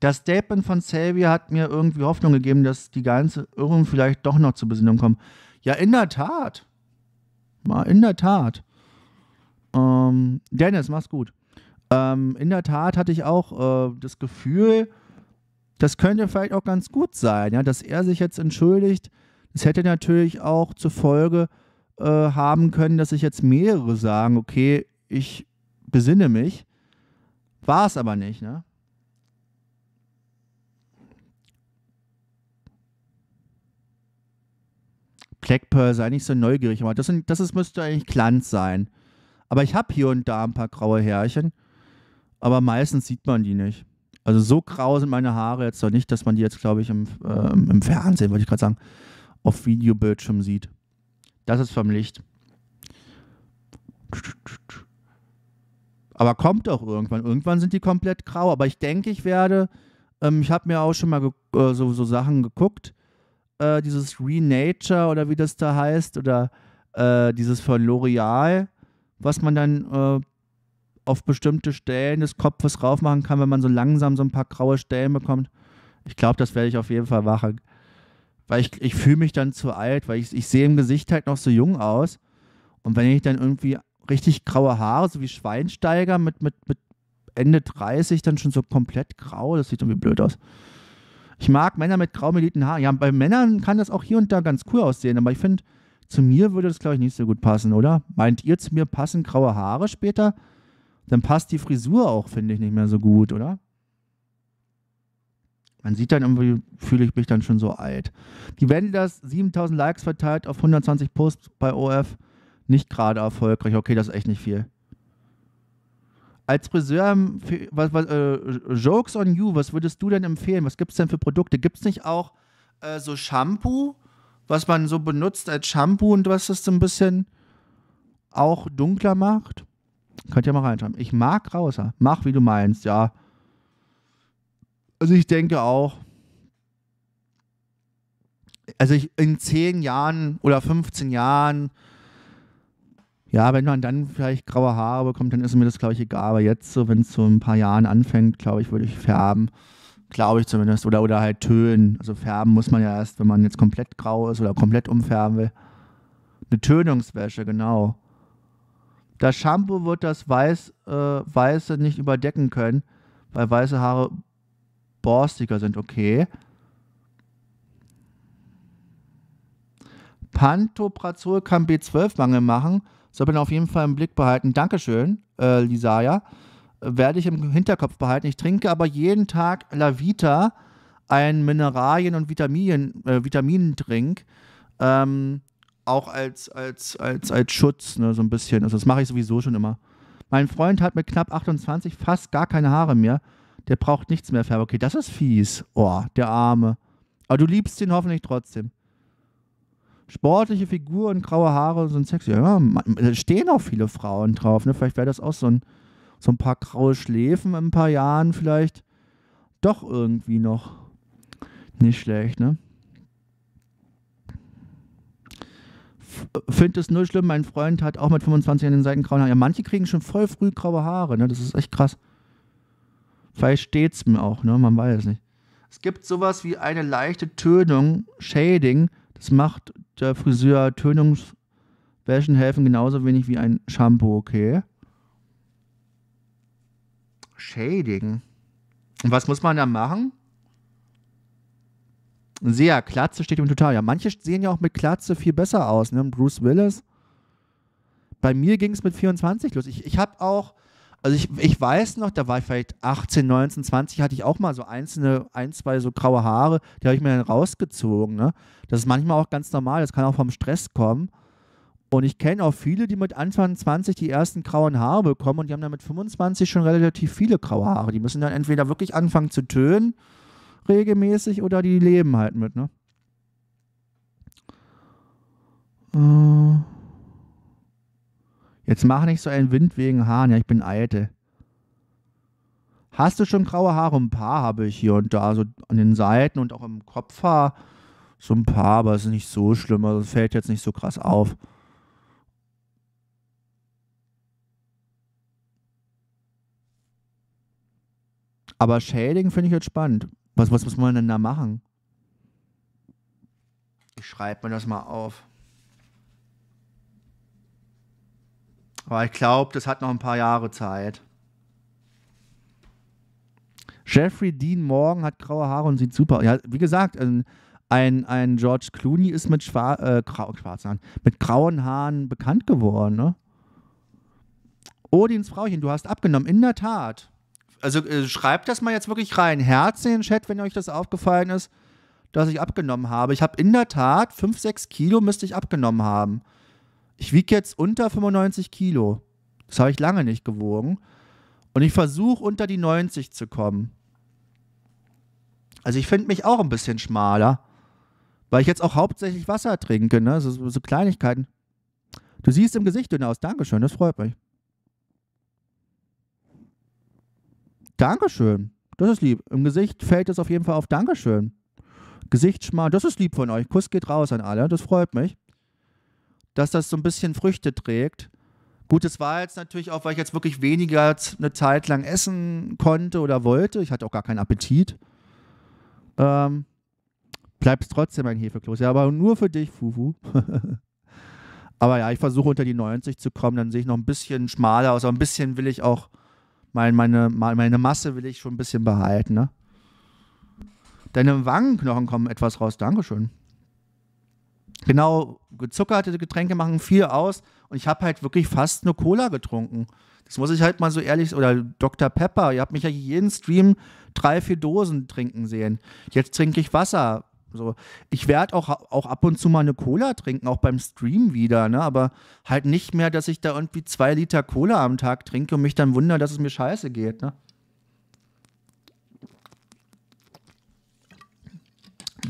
[SPEAKER 1] Das Statement von Xavier hat mir irgendwie Hoffnung gegeben, dass die ganze Irrung vielleicht doch noch zur Besinnung kommt. Ja, in der Tat. Ja, in der Tat. Ähm, Dennis, mach's gut. Ähm, in der Tat hatte ich auch äh, das Gefühl, das könnte vielleicht auch ganz gut sein, ja, dass er sich jetzt entschuldigt. Das hätte natürlich auch zur Folge, äh, haben können, dass sich jetzt mehrere sagen, okay, ich besinne mich. War es aber nicht, ne? Blackpearl, sei nicht so neugierig. Das, sind, das ist, müsste eigentlich Glanz sein. Aber ich habe hier und da ein paar graue Härchen. Aber meistens sieht man die nicht. Also so grau sind meine Haare jetzt doch nicht, dass man die jetzt, glaube ich, im, äh, im Fernsehen, wollte ich gerade sagen, auf Videobildschirm sieht. Das ist vom Licht. Aber kommt auch irgendwann. Irgendwann sind die komplett grau. Aber ich denke, ich werde. Ähm, ich habe mir auch schon mal äh, so, so Sachen geguckt. Äh, dieses Renature oder wie das da heißt. Oder äh, dieses von L'Oreal, was man dann äh, auf bestimmte Stellen des Kopfes raufmachen kann, wenn man so langsam so ein paar graue Stellen bekommt. Ich glaube, das werde ich auf jeden Fall machen weil ich, ich fühle mich dann zu alt, weil ich, ich sehe im Gesicht halt noch so jung aus. Und wenn ich dann irgendwie richtig graue Haare, so wie Schweinsteiger mit, mit, mit Ende 30, dann schon so komplett grau, das sieht irgendwie blöd aus. Ich mag Männer mit graumelierten Haaren. Ja, bei Männern kann das auch hier und da ganz cool aussehen, aber ich finde, zu mir würde das, glaube ich, nicht so gut passen, oder? Meint ihr, zu mir passen graue Haare später? Dann passt die Frisur auch, finde ich, nicht mehr so gut, oder? Man sieht dann irgendwie, fühle ich mich dann schon so alt. Die Wendlers, 7000 Likes verteilt auf 120 Posts bei OF, nicht gerade erfolgreich. Okay, das ist echt nicht viel. Als Friseur, ähm, was, was, äh, Jokes on You, was würdest du denn empfehlen? Was gibt es denn für Produkte? Gibt es nicht auch äh, so Shampoo, was man so benutzt als Shampoo und was das so ein bisschen auch dunkler macht? Könnt ihr mal reinschreiben. Ich mag Rauser. Mach, wie du meinst, ja. Also ich denke auch, also ich, in zehn Jahren oder 15 Jahren, ja, wenn man dann vielleicht graue Haare bekommt, dann ist mir das, glaube ich, egal. Aber jetzt, so, wenn es so ein paar Jahren anfängt, glaube ich, würde ich färben. Glaube ich zumindest. Oder, oder halt tönen. Also färben muss man ja erst, wenn man jetzt komplett grau ist oder komplett umfärben will. Eine Tönungswäsche, genau. Das Shampoo wird das Weiß, äh, Weiße nicht überdecken können, weil weiße Haare borstiger sind, okay. Pantoprazol kann B12-Mangel machen. Soll man auf jeden Fall im Blick behalten. Dankeschön, äh, Lisaja. Werde ich im Hinterkopf behalten. Ich trinke aber jeden Tag La Vita, einen Mineralien- und Vitaminen, äh, Vitaminentrink. Ähm, auch als, als, als, als Schutz, ne, so ein bisschen. Also das mache ich sowieso schon immer. Mein Freund hat mit knapp 28 fast gar keine Haare mehr der braucht nichts mehr färben. Okay, das ist fies. Oh, der Arme. Aber du liebst ihn hoffentlich trotzdem. Sportliche Figur und graue Haare und so ein sexy. Ja, da stehen auch viele Frauen drauf. Ne? Vielleicht wäre das auch so ein, so ein paar graue Schläfen in ein paar Jahren vielleicht doch irgendwie noch. Nicht schlecht, ne? Finde es nur schlimm, mein Freund hat auch mit 25 an den Seiten graue Haare. Ja, manche kriegen schon voll früh graue Haare, ne? Das ist echt krass. Vielleicht steht es mir auch, ne? man weiß es nicht. Es gibt sowas wie eine leichte Tönung, Shading. Das macht der Friseur. Tönungswäschen helfen genauso wenig wie ein Shampoo, okay? Shading. Und was muss man da machen? Sehr, Klatze steht ihm total. Ja, Manche sehen ja auch mit Klatze viel besser aus, ne? Bruce Willis. Bei mir ging es mit 24 los. Ich, ich habe auch also ich, ich weiß noch, da war ich vielleicht 18, 19, 20, hatte ich auch mal so einzelne, ein, zwei so graue Haare, die habe ich mir dann rausgezogen. Ne? Das ist manchmal auch ganz normal, das kann auch vom Stress kommen. Und ich kenne auch viele, die mit Anfang 20 die ersten grauen Haare bekommen und die haben dann mit 25 schon relativ viele graue Haare. Die müssen dann entweder wirklich anfangen zu tönen regelmäßig oder die leben halt mit, ne? Äh. Jetzt mach nicht so einen Wind wegen Haaren, ja, ich bin alte. Hast du schon graue Haare? Ein paar habe ich hier und da, so an den Seiten und auch im Kopfhaar. So ein paar, aber es ist nicht so schlimm, also fällt jetzt nicht so krass auf. Aber Shading finde ich jetzt spannend. Was, was muss man denn da machen? Ich schreibe mir das mal auf. Aber ich glaube, das hat noch ein paar Jahre Zeit. Jeffrey Dean Morgan hat graue Haare und sieht super aus. Ja, wie gesagt, ein, ein, ein, George Clooney ist mit, Schwar äh, grau, Haaren, mit grauen Haaren bekannt geworden. Ne? Odins Frauchen, du hast abgenommen. In der Tat. Also äh, schreibt das mal jetzt wirklich rein. Herz in den Chat, wenn euch das aufgefallen ist, dass ich abgenommen habe. Ich habe in der Tat 5, 6 Kilo müsste ich abgenommen haben ich wiege jetzt unter 95 Kilo. Das habe ich lange nicht gewogen. Und ich versuche unter die 90 zu kommen. Also ich finde mich auch ein bisschen schmaler, weil ich jetzt auch hauptsächlich Wasser trinke, ne? so, so Kleinigkeiten. Du siehst im Gesicht dünner aus. Dankeschön, das freut mich. Dankeschön, das ist lieb. Im Gesicht fällt es auf jeden Fall auf. Dankeschön. Gesicht schmal, das ist lieb von euch. Kuss geht raus an alle, das freut mich dass das so ein bisschen Früchte trägt. Gut, es war jetzt natürlich auch, weil ich jetzt wirklich weniger eine Zeit lang essen konnte oder wollte. Ich hatte auch gar keinen Appetit. Ähm, bleibst trotzdem ein Hefeklos. Ja, aber nur für dich, Fufu. [laughs] aber ja, ich versuche unter die 90 zu kommen. Dann sehe ich noch ein bisschen schmaler aus. Aber ein bisschen will ich auch, mein, meine, meine Masse will ich schon ein bisschen behalten. Ne? Deine Wangenknochen kommen etwas raus. Dankeschön genau gezuckerte Getränke machen viel aus. Und ich habe halt wirklich fast nur Cola getrunken. Das muss ich halt mal so ehrlich, oder Dr. Pepper, ihr habt mich ja jeden Stream drei, vier Dosen trinken sehen. Jetzt trinke ich Wasser. So. Ich werde auch, auch ab und zu mal eine Cola trinken, auch beim Stream wieder, ne? aber halt nicht mehr, dass ich da irgendwie zwei Liter Cola am Tag trinke und mich dann wundere, dass es mir scheiße geht. Ne?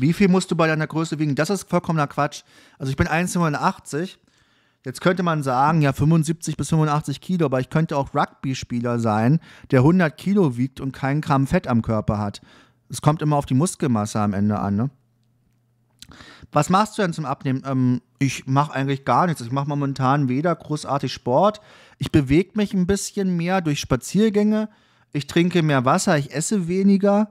[SPEAKER 1] Wie viel musst du bei deiner Größe wiegen? Das ist vollkommener Quatsch. Also ich bin 1,85. Jetzt könnte man sagen, ja, 75 bis 85 Kilo, aber ich könnte auch Rugby-Spieler sein, der 100 Kilo wiegt und keinen Gramm Fett am Körper hat. Es kommt immer auf die Muskelmasse am Ende an, ne? Was machst du denn zum Abnehmen? Ähm, ich mache eigentlich gar nichts. Ich mache momentan weder großartig Sport. Ich bewege mich ein bisschen mehr durch Spaziergänge. Ich trinke mehr Wasser. Ich esse weniger.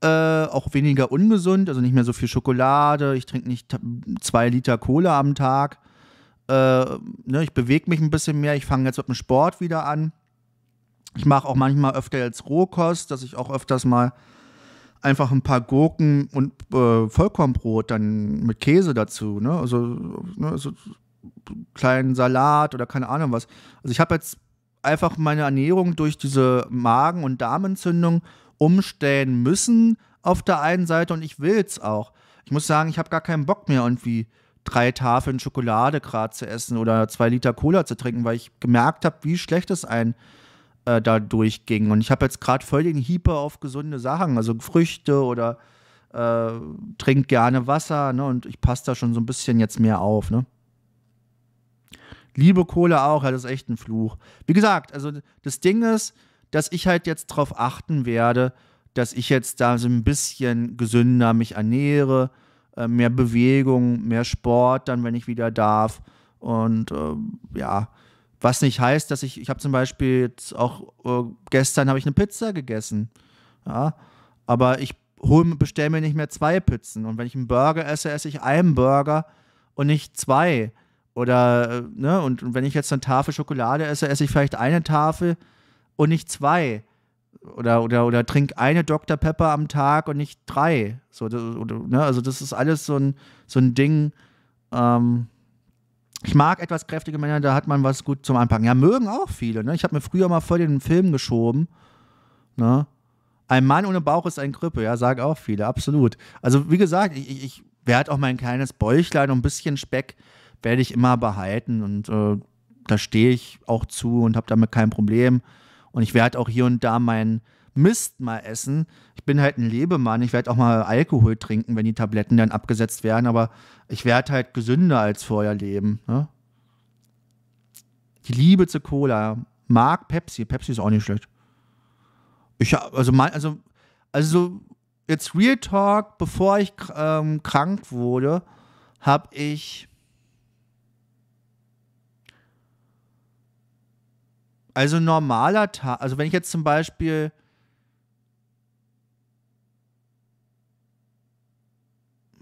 [SPEAKER 1] Äh, auch weniger ungesund, also nicht mehr so viel Schokolade. Ich trinke nicht zwei Liter Kohle am Tag. Äh, ne, ich bewege mich ein bisschen mehr. Ich fange jetzt mit dem Sport wieder an. Ich mache auch manchmal öfter jetzt Rohkost, dass ich auch öfters mal einfach ein paar Gurken und äh, Vollkornbrot dann mit Käse dazu. Ne? Also ne, so kleinen Salat oder keine Ahnung was. Also ich habe jetzt einfach meine Ernährung durch diese Magen- und Darmentzündung umstellen müssen auf der einen Seite und ich will es auch. Ich muss sagen, ich habe gar keinen Bock mehr irgendwie drei Tafeln Schokolade gerade zu essen oder zwei Liter Cola zu trinken, weil ich gemerkt habe, wie schlecht es ein äh, da durchging. Und ich habe jetzt gerade voll den Hieper auf gesunde Sachen, also Früchte oder äh, trink gerne Wasser. Ne? Und ich passe da schon so ein bisschen jetzt mehr auf. Ne? Liebe Kohle auch, ja, das ist echt ein Fluch. Wie gesagt, also das Ding ist, dass ich halt jetzt darauf achten werde, dass ich jetzt da so ein bisschen gesünder mich ernähre, äh, mehr Bewegung, mehr Sport, dann wenn ich wieder darf. Und äh, ja, was nicht heißt, dass ich, ich habe zum Beispiel jetzt auch äh, gestern habe ich eine Pizza gegessen. Ja, aber ich bestelle mir nicht mehr zwei Pizzen. Und wenn ich einen Burger esse, esse ich einen Burger und nicht zwei. Oder, äh, ne, und wenn ich jetzt eine Tafel Schokolade esse, esse ich vielleicht eine Tafel und nicht zwei. Oder, oder, oder trink eine Dr. Pepper am Tag und nicht drei. So, oder, ne? Also, das ist alles so ein, so ein Ding. Ähm, ich mag etwas kräftige Männer, da hat man was gut zum Anpacken. Ja, mögen auch viele. Ne? Ich habe mir früher mal voll den Film geschoben. Ne? Ein Mann ohne Bauch ist ein Krüppel, ja, sagen auch viele, absolut. Also, wie gesagt, ich, ich werde auch mein kleines Bäuchlein und ein bisschen Speck werde ich immer behalten und äh, da stehe ich auch zu und habe damit kein Problem. Und ich werde auch hier und da meinen Mist mal essen. Ich bin halt ein Lebemann. Ich werde auch mal Alkohol trinken, wenn die Tabletten dann abgesetzt werden. Aber ich werde halt gesünder als vorher leben. Ne? Die Liebe zu Cola. Mag Pepsi. Pepsi ist auch nicht schlecht. Ich habe, also, also, also, jetzt Real Talk, bevor ich ähm, krank wurde, habe ich Also normaler Tag, also wenn ich jetzt zum Beispiel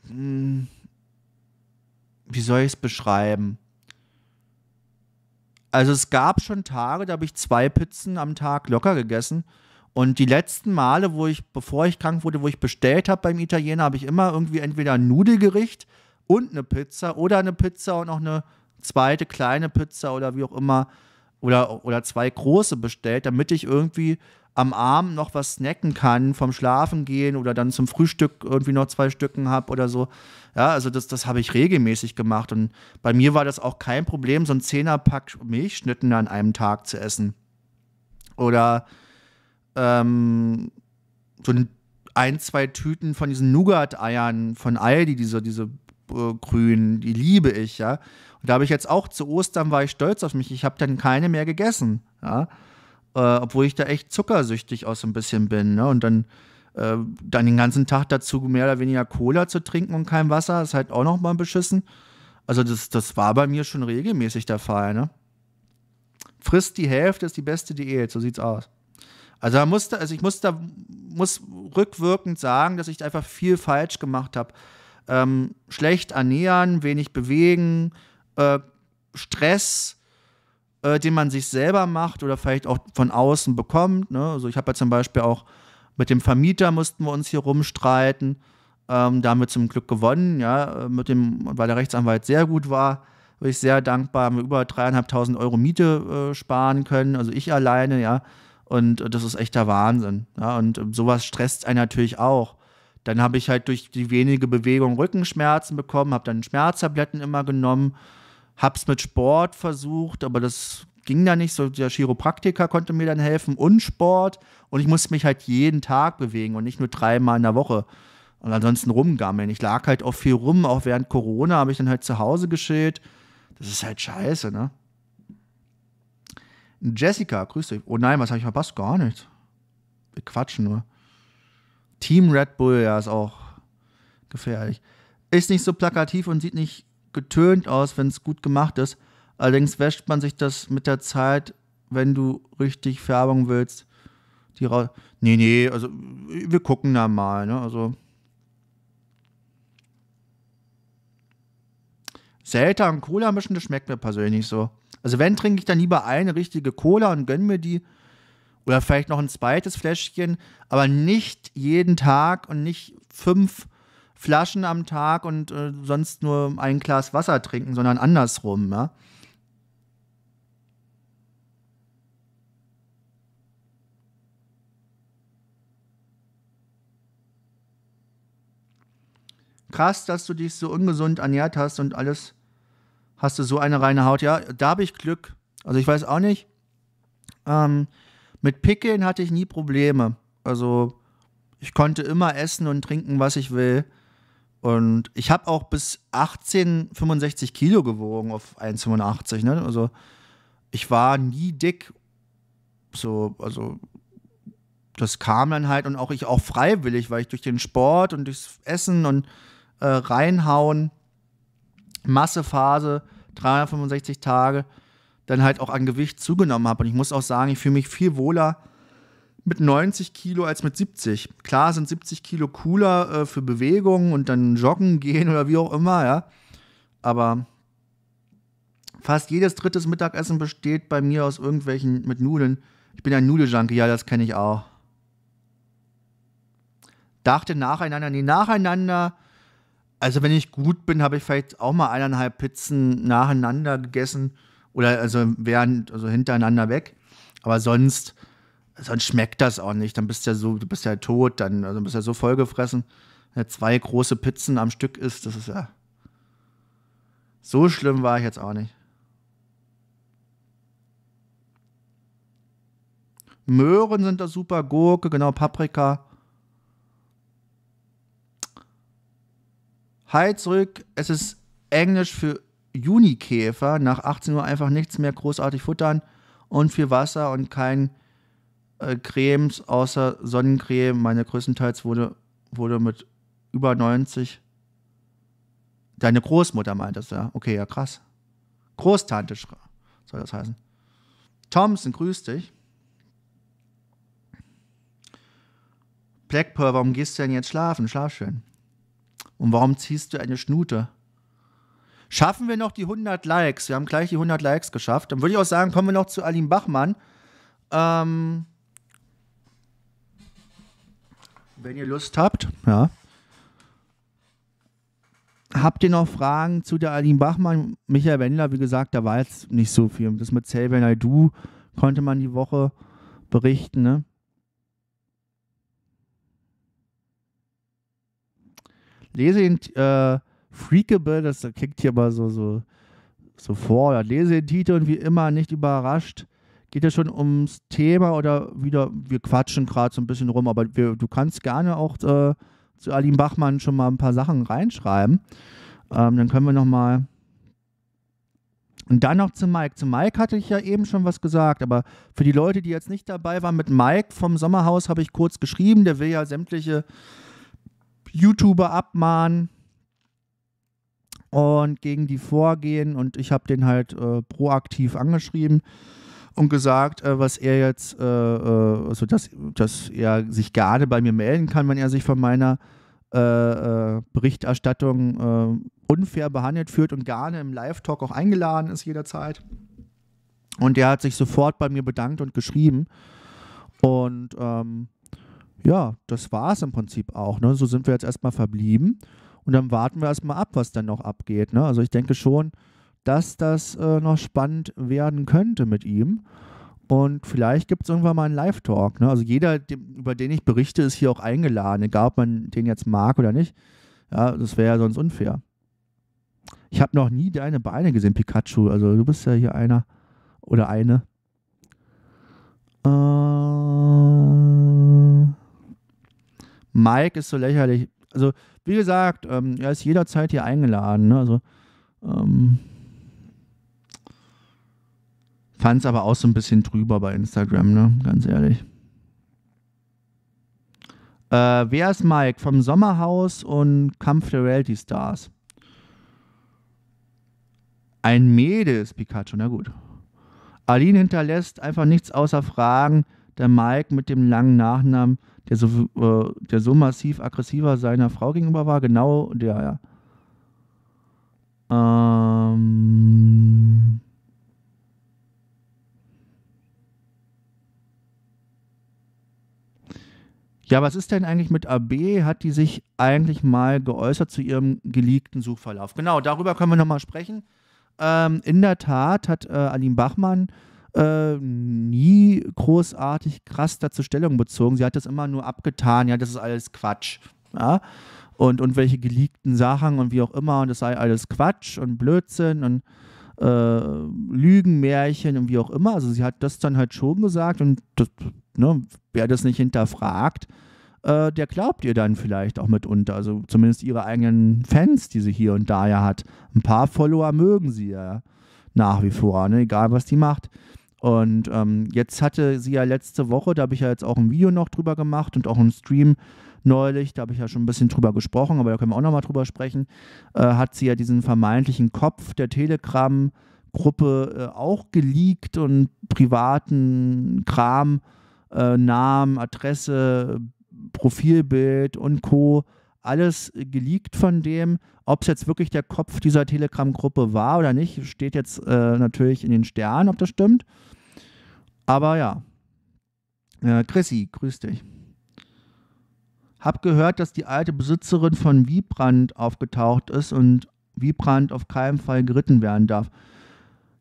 [SPEAKER 1] hm, wie soll ich es beschreiben? Also es gab schon Tage, da habe ich zwei Pizzen am Tag locker gegessen. Und die letzten Male, wo ich, bevor ich krank wurde, wo ich bestellt habe beim Italiener, habe ich immer irgendwie entweder ein Nudelgericht und eine Pizza oder eine Pizza und noch eine zweite kleine Pizza oder wie auch immer oder, oder zwei große bestellt, damit ich irgendwie am Abend noch was snacken kann, vom Schlafen gehen oder dann zum Frühstück irgendwie noch zwei Stücken habe oder so. Ja, also das, das habe ich regelmäßig gemacht und bei mir war das auch kein Problem, so ein Zehnerpack Milchschnitten an einem Tag zu essen. Oder ähm, so ein, zwei Tüten von diesen Nougat-Eiern von Aldi, diese, diese Grün, die liebe ich, ja. Und da habe ich jetzt auch zu Ostern war ich stolz auf mich. Ich habe dann keine mehr gegessen, ja. Äh, obwohl ich da echt zuckersüchtig aus so ein bisschen bin, ne? Und dann, äh, dann den ganzen Tag dazu mehr oder weniger Cola zu trinken und kein Wasser, ist halt auch nochmal beschissen. Also das, das war bei mir schon regelmäßig der Fall, ne? Frisst die Hälfte ist die beste Diät, so sieht's aus. Also, musste, also ich muss muss rückwirkend sagen, dass ich einfach viel falsch gemacht habe ähm, schlecht ernähren, wenig bewegen, äh, Stress, äh, den man sich selber macht oder vielleicht auch von außen bekommt. Ne? Also ich habe ja zum Beispiel auch mit dem Vermieter mussten wir uns hier rumstreiten. Ähm, da haben wir zum Glück gewonnen, ja, äh, mit dem, weil der Rechtsanwalt sehr gut war. Bin ich sehr dankbar, haben wir über dreieinhalbtausend Euro Miete äh, sparen können, also ich alleine, ja. Und äh, das ist echter Wahnsinn. Ja? Und äh, sowas stresst einen natürlich auch. Dann habe ich halt durch die wenige Bewegung Rückenschmerzen bekommen, habe dann Schmerztabletten immer genommen, habe es mit Sport versucht, aber das ging da nicht. So der Chiropraktiker konnte mir dann helfen und Sport. Und ich musste mich halt jeden Tag bewegen und nicht nur dreimal in der Woche. Und ansonsten rumgammeln. Ich lag halt auch viel rum, auch während Corona habe ich dann halt zu Hause geschält. Das ist halt scheiße, ne? Jessica, grüß dich. Oh nein, was habe ich verpasst? Gar nichts. Wir quatschen nur. Team Red Bull, ja, ist auch gefährlich. Ist nicht so plakativ und sieht nicht getönt aus, wenn es gut gemacht ist. Allerdings wäscht man sich das mit der Zeit, wenn du richtig Färbung willst. Die raus. Nee, nee, also wir gucken da mal, ne? Also. Selter und Cola mischen, das schmeckt mir persönlich so. Also wenn trinke ich dann lieber eine richtige Cola und gönne mir die, oder vielleicht noch ein zweites Fläschchen, aber nicht jeden Tag und nicht fünf Flaschen am Tag und äh, sonst nur ein Glas Wasser trinken, sondern andersrum. Ja? Krass, dass du dich so ungesund ernährt hast und alles. Hast du so eine reine Haut? Ja, da habe ich Glück. Also ich weiß auch nicht. Ähm, mit Pickeln hatte ich nie Probleme. Also ich konnte immer essen und trinken, was ich will. Und ich habe auch bis 18, 65 Kilo gewogen auf 1,85. Ne? Also ich war nie dick. So, also das kam dann halt und auch ich auch freiwillig, weil ich durch den Sport und durchs Essen und äh, reinhauen, Massephase, 365 Tage, dann halt auch an Gewicht zugenommen habe. Und ich muss auch sagen, ich fühle mich viel wohler mit 90 Kilo als mit 70. Klar sind 70 Kilo cooler äh, für Bewegungen und dann joggen gehen oder wie auch immer, ja. Aber fast jedes drittes Mittagessen besteht bei mir aus irgendwelchen mit Nudeln. Ich bin ein Nudeljunkie, ja, das kenne ich auch. Dachte nacheinander, nee, nacheinander. Also wenn ich gut bin, habe ich vielleicht auch mal eineinhalb Pizzen nacheinander gegessen oder also während, also hintereinander weg. Aber sonst, sonst schmeckt das auch nicht. Dann bist du ja so, du bist ja tot, dann also bist ja so vollgefressen. Wenn du zwei große Pizzen am Stück ist, das ist ja. So schlimm war ich jetzt auch nicht. Möhren sind da super, Gurke, genau, Paprika. Hi zurück, es ist Englisch für Junikäfer nach 18 Uhr einfach nichts mehr großartig futtern und viel Wasser und kein äh, Cremes außer Sonnencreme. Meine größtenteils wurde, wurde mit über 90. Deine Großmutter meint das, ja. Okay, ja, krass. Großtante soll das heißen. Thompson, grüß dich. Blackpearl, warum gehst du denn jetzt schlafen? Schlaf schön. Und warum ziehst du eine Schnute? Schaffen wir noch die 100 Likes? Wir haben gleich die 100 Likes geschafft. Dann würde ich auch sagen, kommen wir noch zu Alim Bachmann. Ähm, wenn ihr Lust habt, ja. Habt ihr noch Fragen zu der Alim Bachmann? Michael Wendler, wie gesagt, da war jetzt nicht so viel. Das mit Save I Do konnte man die Woche berichten, ne? Lese den, äh, Freakable, das klingt hier mal so, so, so vor. Ja, lese den Titel und wie immer nicht überrascht. Geht es schon ums Thema oder wieder, wir quatschen gerade so ein bisschen rum, aber wir, du kannst gerne auch äh, zu Alim Bachmann schon mal ein paar Sachen reinschreiben. Ähm, dann können wir nochmal. Und dann noch zu Mike. Zu Mike hatte ich ja eben schon was gesagt, aber für die Leute, die jetzt nicht dabei waren, mit Mike vom Sommerhaus habe ich kurz geschrieben. Der will ja sämtliche YouTuber abmahnen, und gegen die vorgehen. Und ich habe den halt äh, proaktiv angeschrieben und gesagt, äh, was er jetzt, äh, äh also dass, dass er sich gerne bei mir melden kann, wenn er sich von meiner äh, äh, Berichterstattung unfair behandelt fühlt und gerne im Live-Talk auch eingeladen ist jederzeit. Und der hat sich sofort bei mir bedankt und geschrieben. Und ähm, ja, das war es im Prinzip auch. Ne? So sind wir jetzt erstmal verblieben. Und dann warten wir erstmal ab, was dann noch abgeht. Ne? Also ich denke schon, dass das äh, noch spannend werden könnte mit ihm. Und vielleicht gibt es irgendwann mal einen Live-Talk. Ne? Also jeder, dem, über den ich berichte, ist hier auch eingeladen, egal ob man den jetzt mag oder nicht. Ja, das wäre ja sonst unfair. Ich habe noch nie deine Beine gesehen, Pikachu. Also du bist ja hier einer oder eine. Äh, Mike ist so lächerlich. Also wie gesagt, ähm, er ist jederzeit hier eingeladen. Ne? Also, ähm, fand es aber auch so ein bisschen drüber bei Instagram, ne? ganz ehrlich. Äh, wer ist Mike? Vom Sommerhaus und Kampf der Reality Stars. Ein Mädel ist Pikachu, na gut. Aline hinterlässt einfach nichts außer Fragen. Der Mike mit dem langen Nachnamen der so, äh, der so massiv aggressiver seiner Frau gegenüber war, genau der, ja. Ähm. Ja, was ist denn eigentlich mit AB? Hat die sich eigentlich mal geäußert zu ihrem geleakten Suchverlauf? Genau, darüber können wir nochmal sprechen. Ähm, in der Tat hat äh, Aline Bachmann äh, nie großartig krass dazu Stellung bezogen. Sie hat das immer nur abgetan, ja, das ist alles Quatsch. Ja? Und, und welche geleakten Sachen und wie auch immer, und das sei alles Quatsch und Blödsinn und äh, Lügenmärchen und wie auch immer. Also sie hat das dann halt schon gesagt und das, ne, wer das nicht hinterfragt, äh, der glaubt ihr dann vielleicht auch mitunter. Also zumindest ihre eigenen Fans, die sie hier und da ja hat. Ein paar Follower mögen sie ja nach wie vor, ne? egal was die macht. Und ähm, jetzt hatte sie ja letzte Woche, da habe ich ja jetzt auch ein Video noch drüber gemacht und auch einen Stream neulich, da habe ich ja schon ein bisschen drüber gesprochen, aber da können wir auch nochmal drüber sprechen, äh, hat sie ja diesen vermeintlichen Kopf der Telegram-Gruppe äh, auch geleakt und privaten Kram, äh, Namen, Adresse, Profilbild und Co alles geleakt von dem. Ob es jetzt wirklich der Kopf dieser Telegram-Gruppe war oder nicht, steht jetzt äh, natürlich in den Sternen, ob das stimmt. Aber ja. Äh, Chrissy, grüß dich. Hab gehört, dass die alte Besitzerin von Wiebrand aufgetaucht ist und Wiebrand auf keinen Fall geritten werden darf.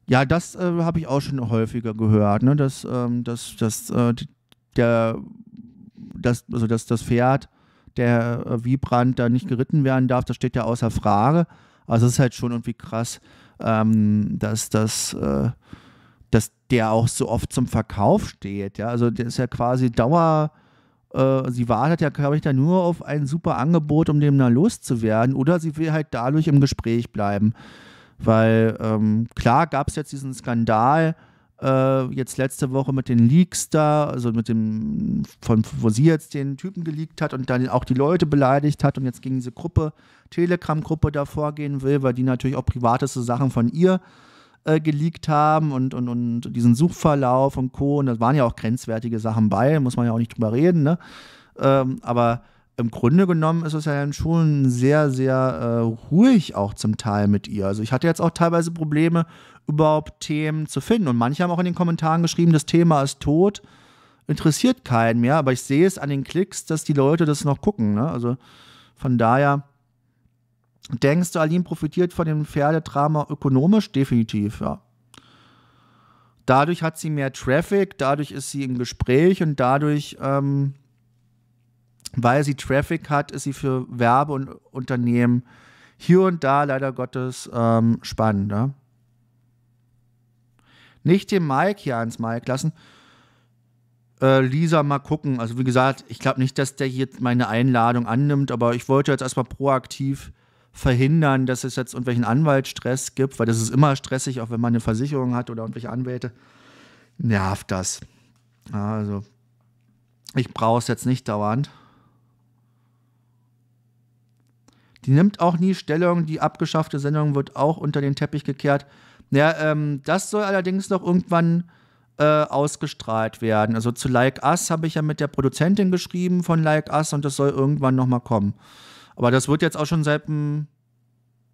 [SPEAKER 1] Ja, das äh, habe ich auch schon häufiger gehört, ne? dass, ähm, dass, dass, äh, der, dass, also dass das Pferd, der äh, Wiebrand da nicht geritten werden darf, das steht ja außer Frage. Also es ist halt schon irgendwie krass, ähm, dass das... Äh, dass der auch so oft zum Verkauf steht. Ja? Also der ist ja quasi Dauer, äh, sie wartet ja, glaube ich, da nur auf ein super Angebot, um dem da loszuwerden. Oder sie will halt dadurch im Gespräch bleiben. Weil ähm, klar gab es jetzt diesen Skandal, äh, jetzt letzte Woche mit den Leaks da, also mit dem, von, wo sie jetzt den Typen geleakt hat und dann auch die Leute beleidigt hat und jetzt gegen diese Gruppe, Telegram-Gruppe da vorgehen will, weil die natürlich auch privateste Sachen von ihr äh, äh, geleakt haben und, und, und diesen Suchverlauf und Co. Und da waren ja auch grenzwertige Sachen bei, muss man ja auch nicht drüber reden. Ne? Ähm, aber im Grunde genommen ist es ja schon sehr, sehr äh, ruhig auch zum Teil mit ihr. Also ich hatte jetzt auch teilweise Probleme, überhaupt Themen zu finden. Und manche haben auch in den Kommentaren geschrieben, das Thema ist tot, interessiert keinen mehr. Aber ich sehe es an den Klicks, dass die Leute das noch gucken. Ne? Also von daher Denkst du, Aline profitiert von dem Pferdedrama ökonomisch? Definitiv, ja. Dadurch hat sie mehr Traffic, dadurch ist sie im Gespräch und dadurch, ähm, weil sie Traffic hat, ist sie für Werbe und Unternehmen hier und da leider Gottes ähm, spannender. Nicht den Mike hier ans Mike lassen. Äh, Lisa, mal gucken. Also wie gesagt, ich glaube nicht, dass der hier meine Einladung annimmt, aber ich wollte jetzt erstmal proaktiv verhindern, dass es jetzt irgendwelchen Anwaltstress gibt, weil das ist immer stressig, auch wenn man eine Versicherung hat oder irgendwelche Anwälte. Nervt das. Also, ich brauche es jetzt nicht dauernd. Die nimmt auch nie Stellung. Die abgeschaffte Sendung wird auch unter den Teppich gekehrt. Ja, ähm, das soll allerdings noch irgendwann äh, ausgestrahlt werden. Also zu Like Us habe ich ja mit der Produzentin geschrieben von Like Us und das soll irgendwann nochmal kommen. Aber das wird jetzt auch schon seit einem,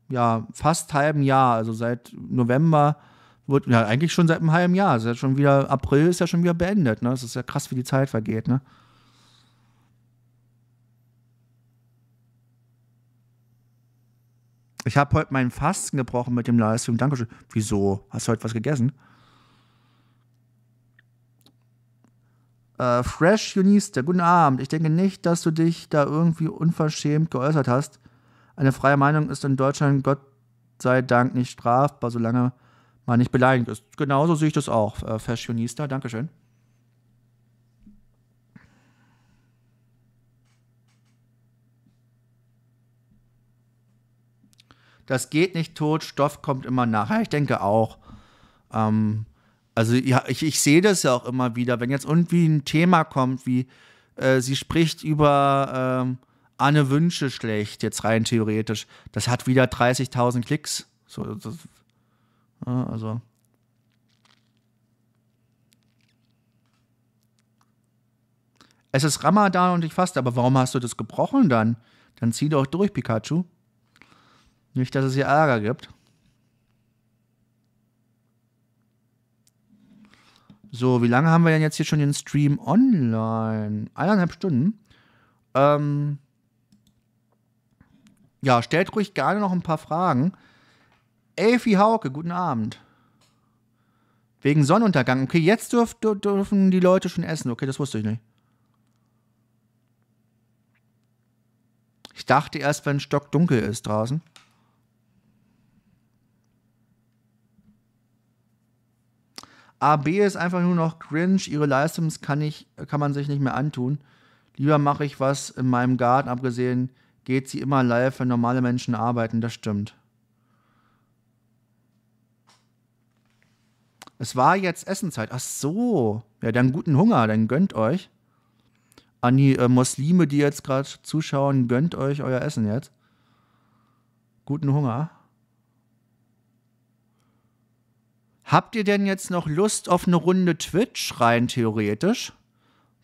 [SPEAKER 1] ja, fast halben Jahr, also seit November, wird, ja, eigentlich schon seit einem halben Jahr. Also schon wieder, April ist ja schon wieder beendet, ne? Es ist ja krass, wie die Zeit vergeht, ne? Ich habe heute meinen Fasten gebrochen mit dem Livestream. Dankeschön. Wieso? Hast du heute was gegessen? Äh, Fresh Junister, guten Abend. Ich denke nicht, dass du dich da irgendwie unverschämt geäußert hast. Eine freie Meinung ist in Deutschland Gott sei Dank nicht strafbar, solange man nicht beleidigt ist. Genauso sehe ich das auch, äh, Fresh Junister. Dankeschön. Das geht nicht tot, Stoff kommt immer nach. Ja, ich denke auch. Ähm, also ja, ich, ich sehe das ja auch immer wieder, wenn jetzt irgendwie ein Thema kommt, wie äh, sie spricht über ähm, Anne Wünsche schlecht, jetzt rein theoretisch, das hat wieder 30.000 Klicks. So, das, ja, also. Es ist Ramadan und ich faste, aber warum hast du das gebrochen dann? Dann zieh doch durch, Pikachu. Nicht, dass es hier Ärger gibt. So, wie lange haben wir denn jetzt hier schon den Stream online? Eineinhalb Stunden. Ähm ja, stellt ruhig gerne noch ein paar Fragen. Elfi Hauke, guten Abend. Wegen Sonnenuntergang. Okay, jetzt dürf, dürfen die Leute schon essen. Okay, das wusste ich nicht. Ich dachte erst, wenn es stockdunkel ist draußen. A, B ist einfach nur noch cringe, ihre Leistung kann, ich, kann man sich nicht mehr antun. Lieber mache ich was in meinem Garten, abgesehen geht sie immer live, wenn normale Menschen arbeiten, das stimmt. Es war jetzt Essenzeit. Ach so. Ja, dann guten Hunger, dann gönnt euch. An die äh, Muslime, die jetzt gerade zuschauen, gönnt euch euer Essen jetzt. Guten Hunger. Habt ihr denn jetzt noch Lust auf eine Runde Twitch rein, theoretisch?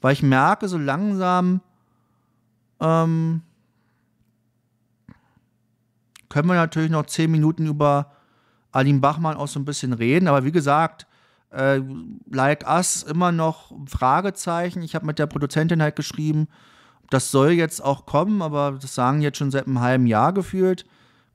[SPEAKER 1] Weil ich merke, so langsam ähm, können wir natürlich noch zehn Minuten über Alim Bachmann auch so ein bisschen reden. Aber wie gesagt, äh, Like Us immer noch Fragezeichen. Ich habe mit der Produzentin halt geschrieben, das soll jetzt auch kommen, aber das sagen jetzt schon seit einem halben Jahr gefühlt.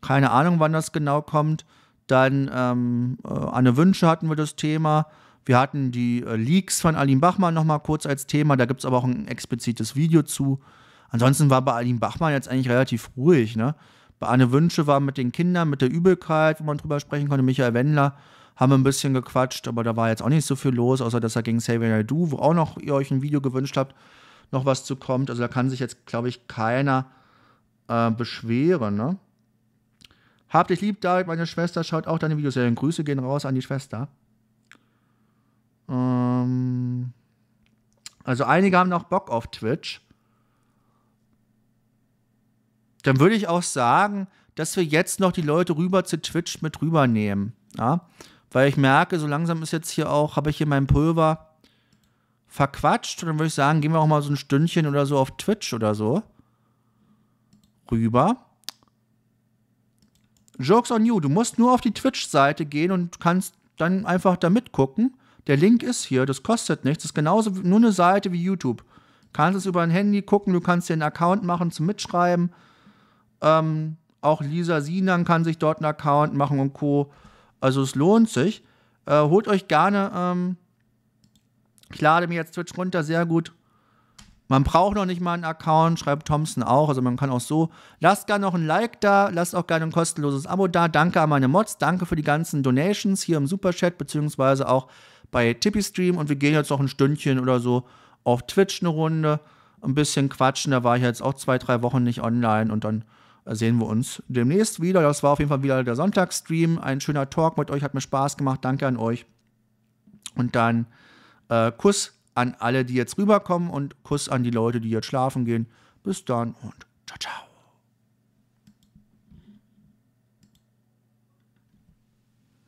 [SPEAKER 1] Keine Ahnung, wann das genau kommt. Dann ähm, äh, Anne Wünsche hatten wir das Thema. Wir hatten die äh, Leaks von Alim Bachmann nochmal kurz als Thema. Da gibt es aber auch ein explizites Video zu. Ansonsten war bei Alim Bachmann jetzt eigentlich relativ ruhig. Ne? Bei Anne Wünsche war mit den Kindern, mit der Übelkeit, wo man drüber sprechen konnte. Michael Wendler haben wir ein bisschen gequatscht, aber da war jetzt auch nicht so viel los, außer dass er gegen I Do, wo auch noch ihr euch ein Video gewünscht habt, noch was zu kommt. Also da kann sich jetzt, glaube ich, keiner äh, beschweren. Ne? Hab dich lieb, David, meine Schwester. Schaut auch deine Videos. Videoserien. Grüße gehen raus an die Schwester. Ähm, also einige haben noch Bock auf Twitch. Dann würde ich auch sagen, dass wir jetzt noch die Leute rüber zu Twitch mit rübernehmen. Ja? Weil ich merke, so langsam ist jetzt hier auch, habe ich hier mein Pulver verquatscht. Und dann würde ich sagen, gehen wir auch mal so ein Stündchen oder so auf Twitch oder so rüber. Jokes on you. Du musst nur auf die Twitch-Seite gehen und kannst dann einfach da mitgucken. Der Link ist hier, das kostet nichts. Das ist genauso nur eine Seite wie YouTube. Du kannst es über ein Handy gucken, du kannst dir einen Account machen zum Mitschreiben. Ähm, auch Lisa Sinan kann sich dort einen Account machen und Co. Also es lohnt sich. Äh, holt euch gerne, ähm, ich lade mir jetzt Twitch runter, sehr gut. Man braucht noch nicht mal einen Account, schreibt Thompson auch. Also man kann auch so. Lasst gerne noch ein Like da, lasst auch gerne ein kostenloses Abo da. Danke an meine Mods, danke für die ganzen Donations hier im Superchat, beziehungsweise auch bei Tippystream. Und wir gehen jetzt noch ein Stündchen oder so auf Twitch eine Runde, ein bisschen quatschen. Da war ich jetzt auch zwei, drei Wochen nicht online und dann sehen wir uns demnächst wieder. Das war auf jeden Fall wieder der Sonntagsstream. Ein schöner Talk mit euch, hat mir Spaß gemacht. Danke an euch. Und dann äh, Kuss an alle, die jetzt rüberkommen und Kuss an die Leute, die jetzt schlafen gehen. Bis dann und ciao, ciao.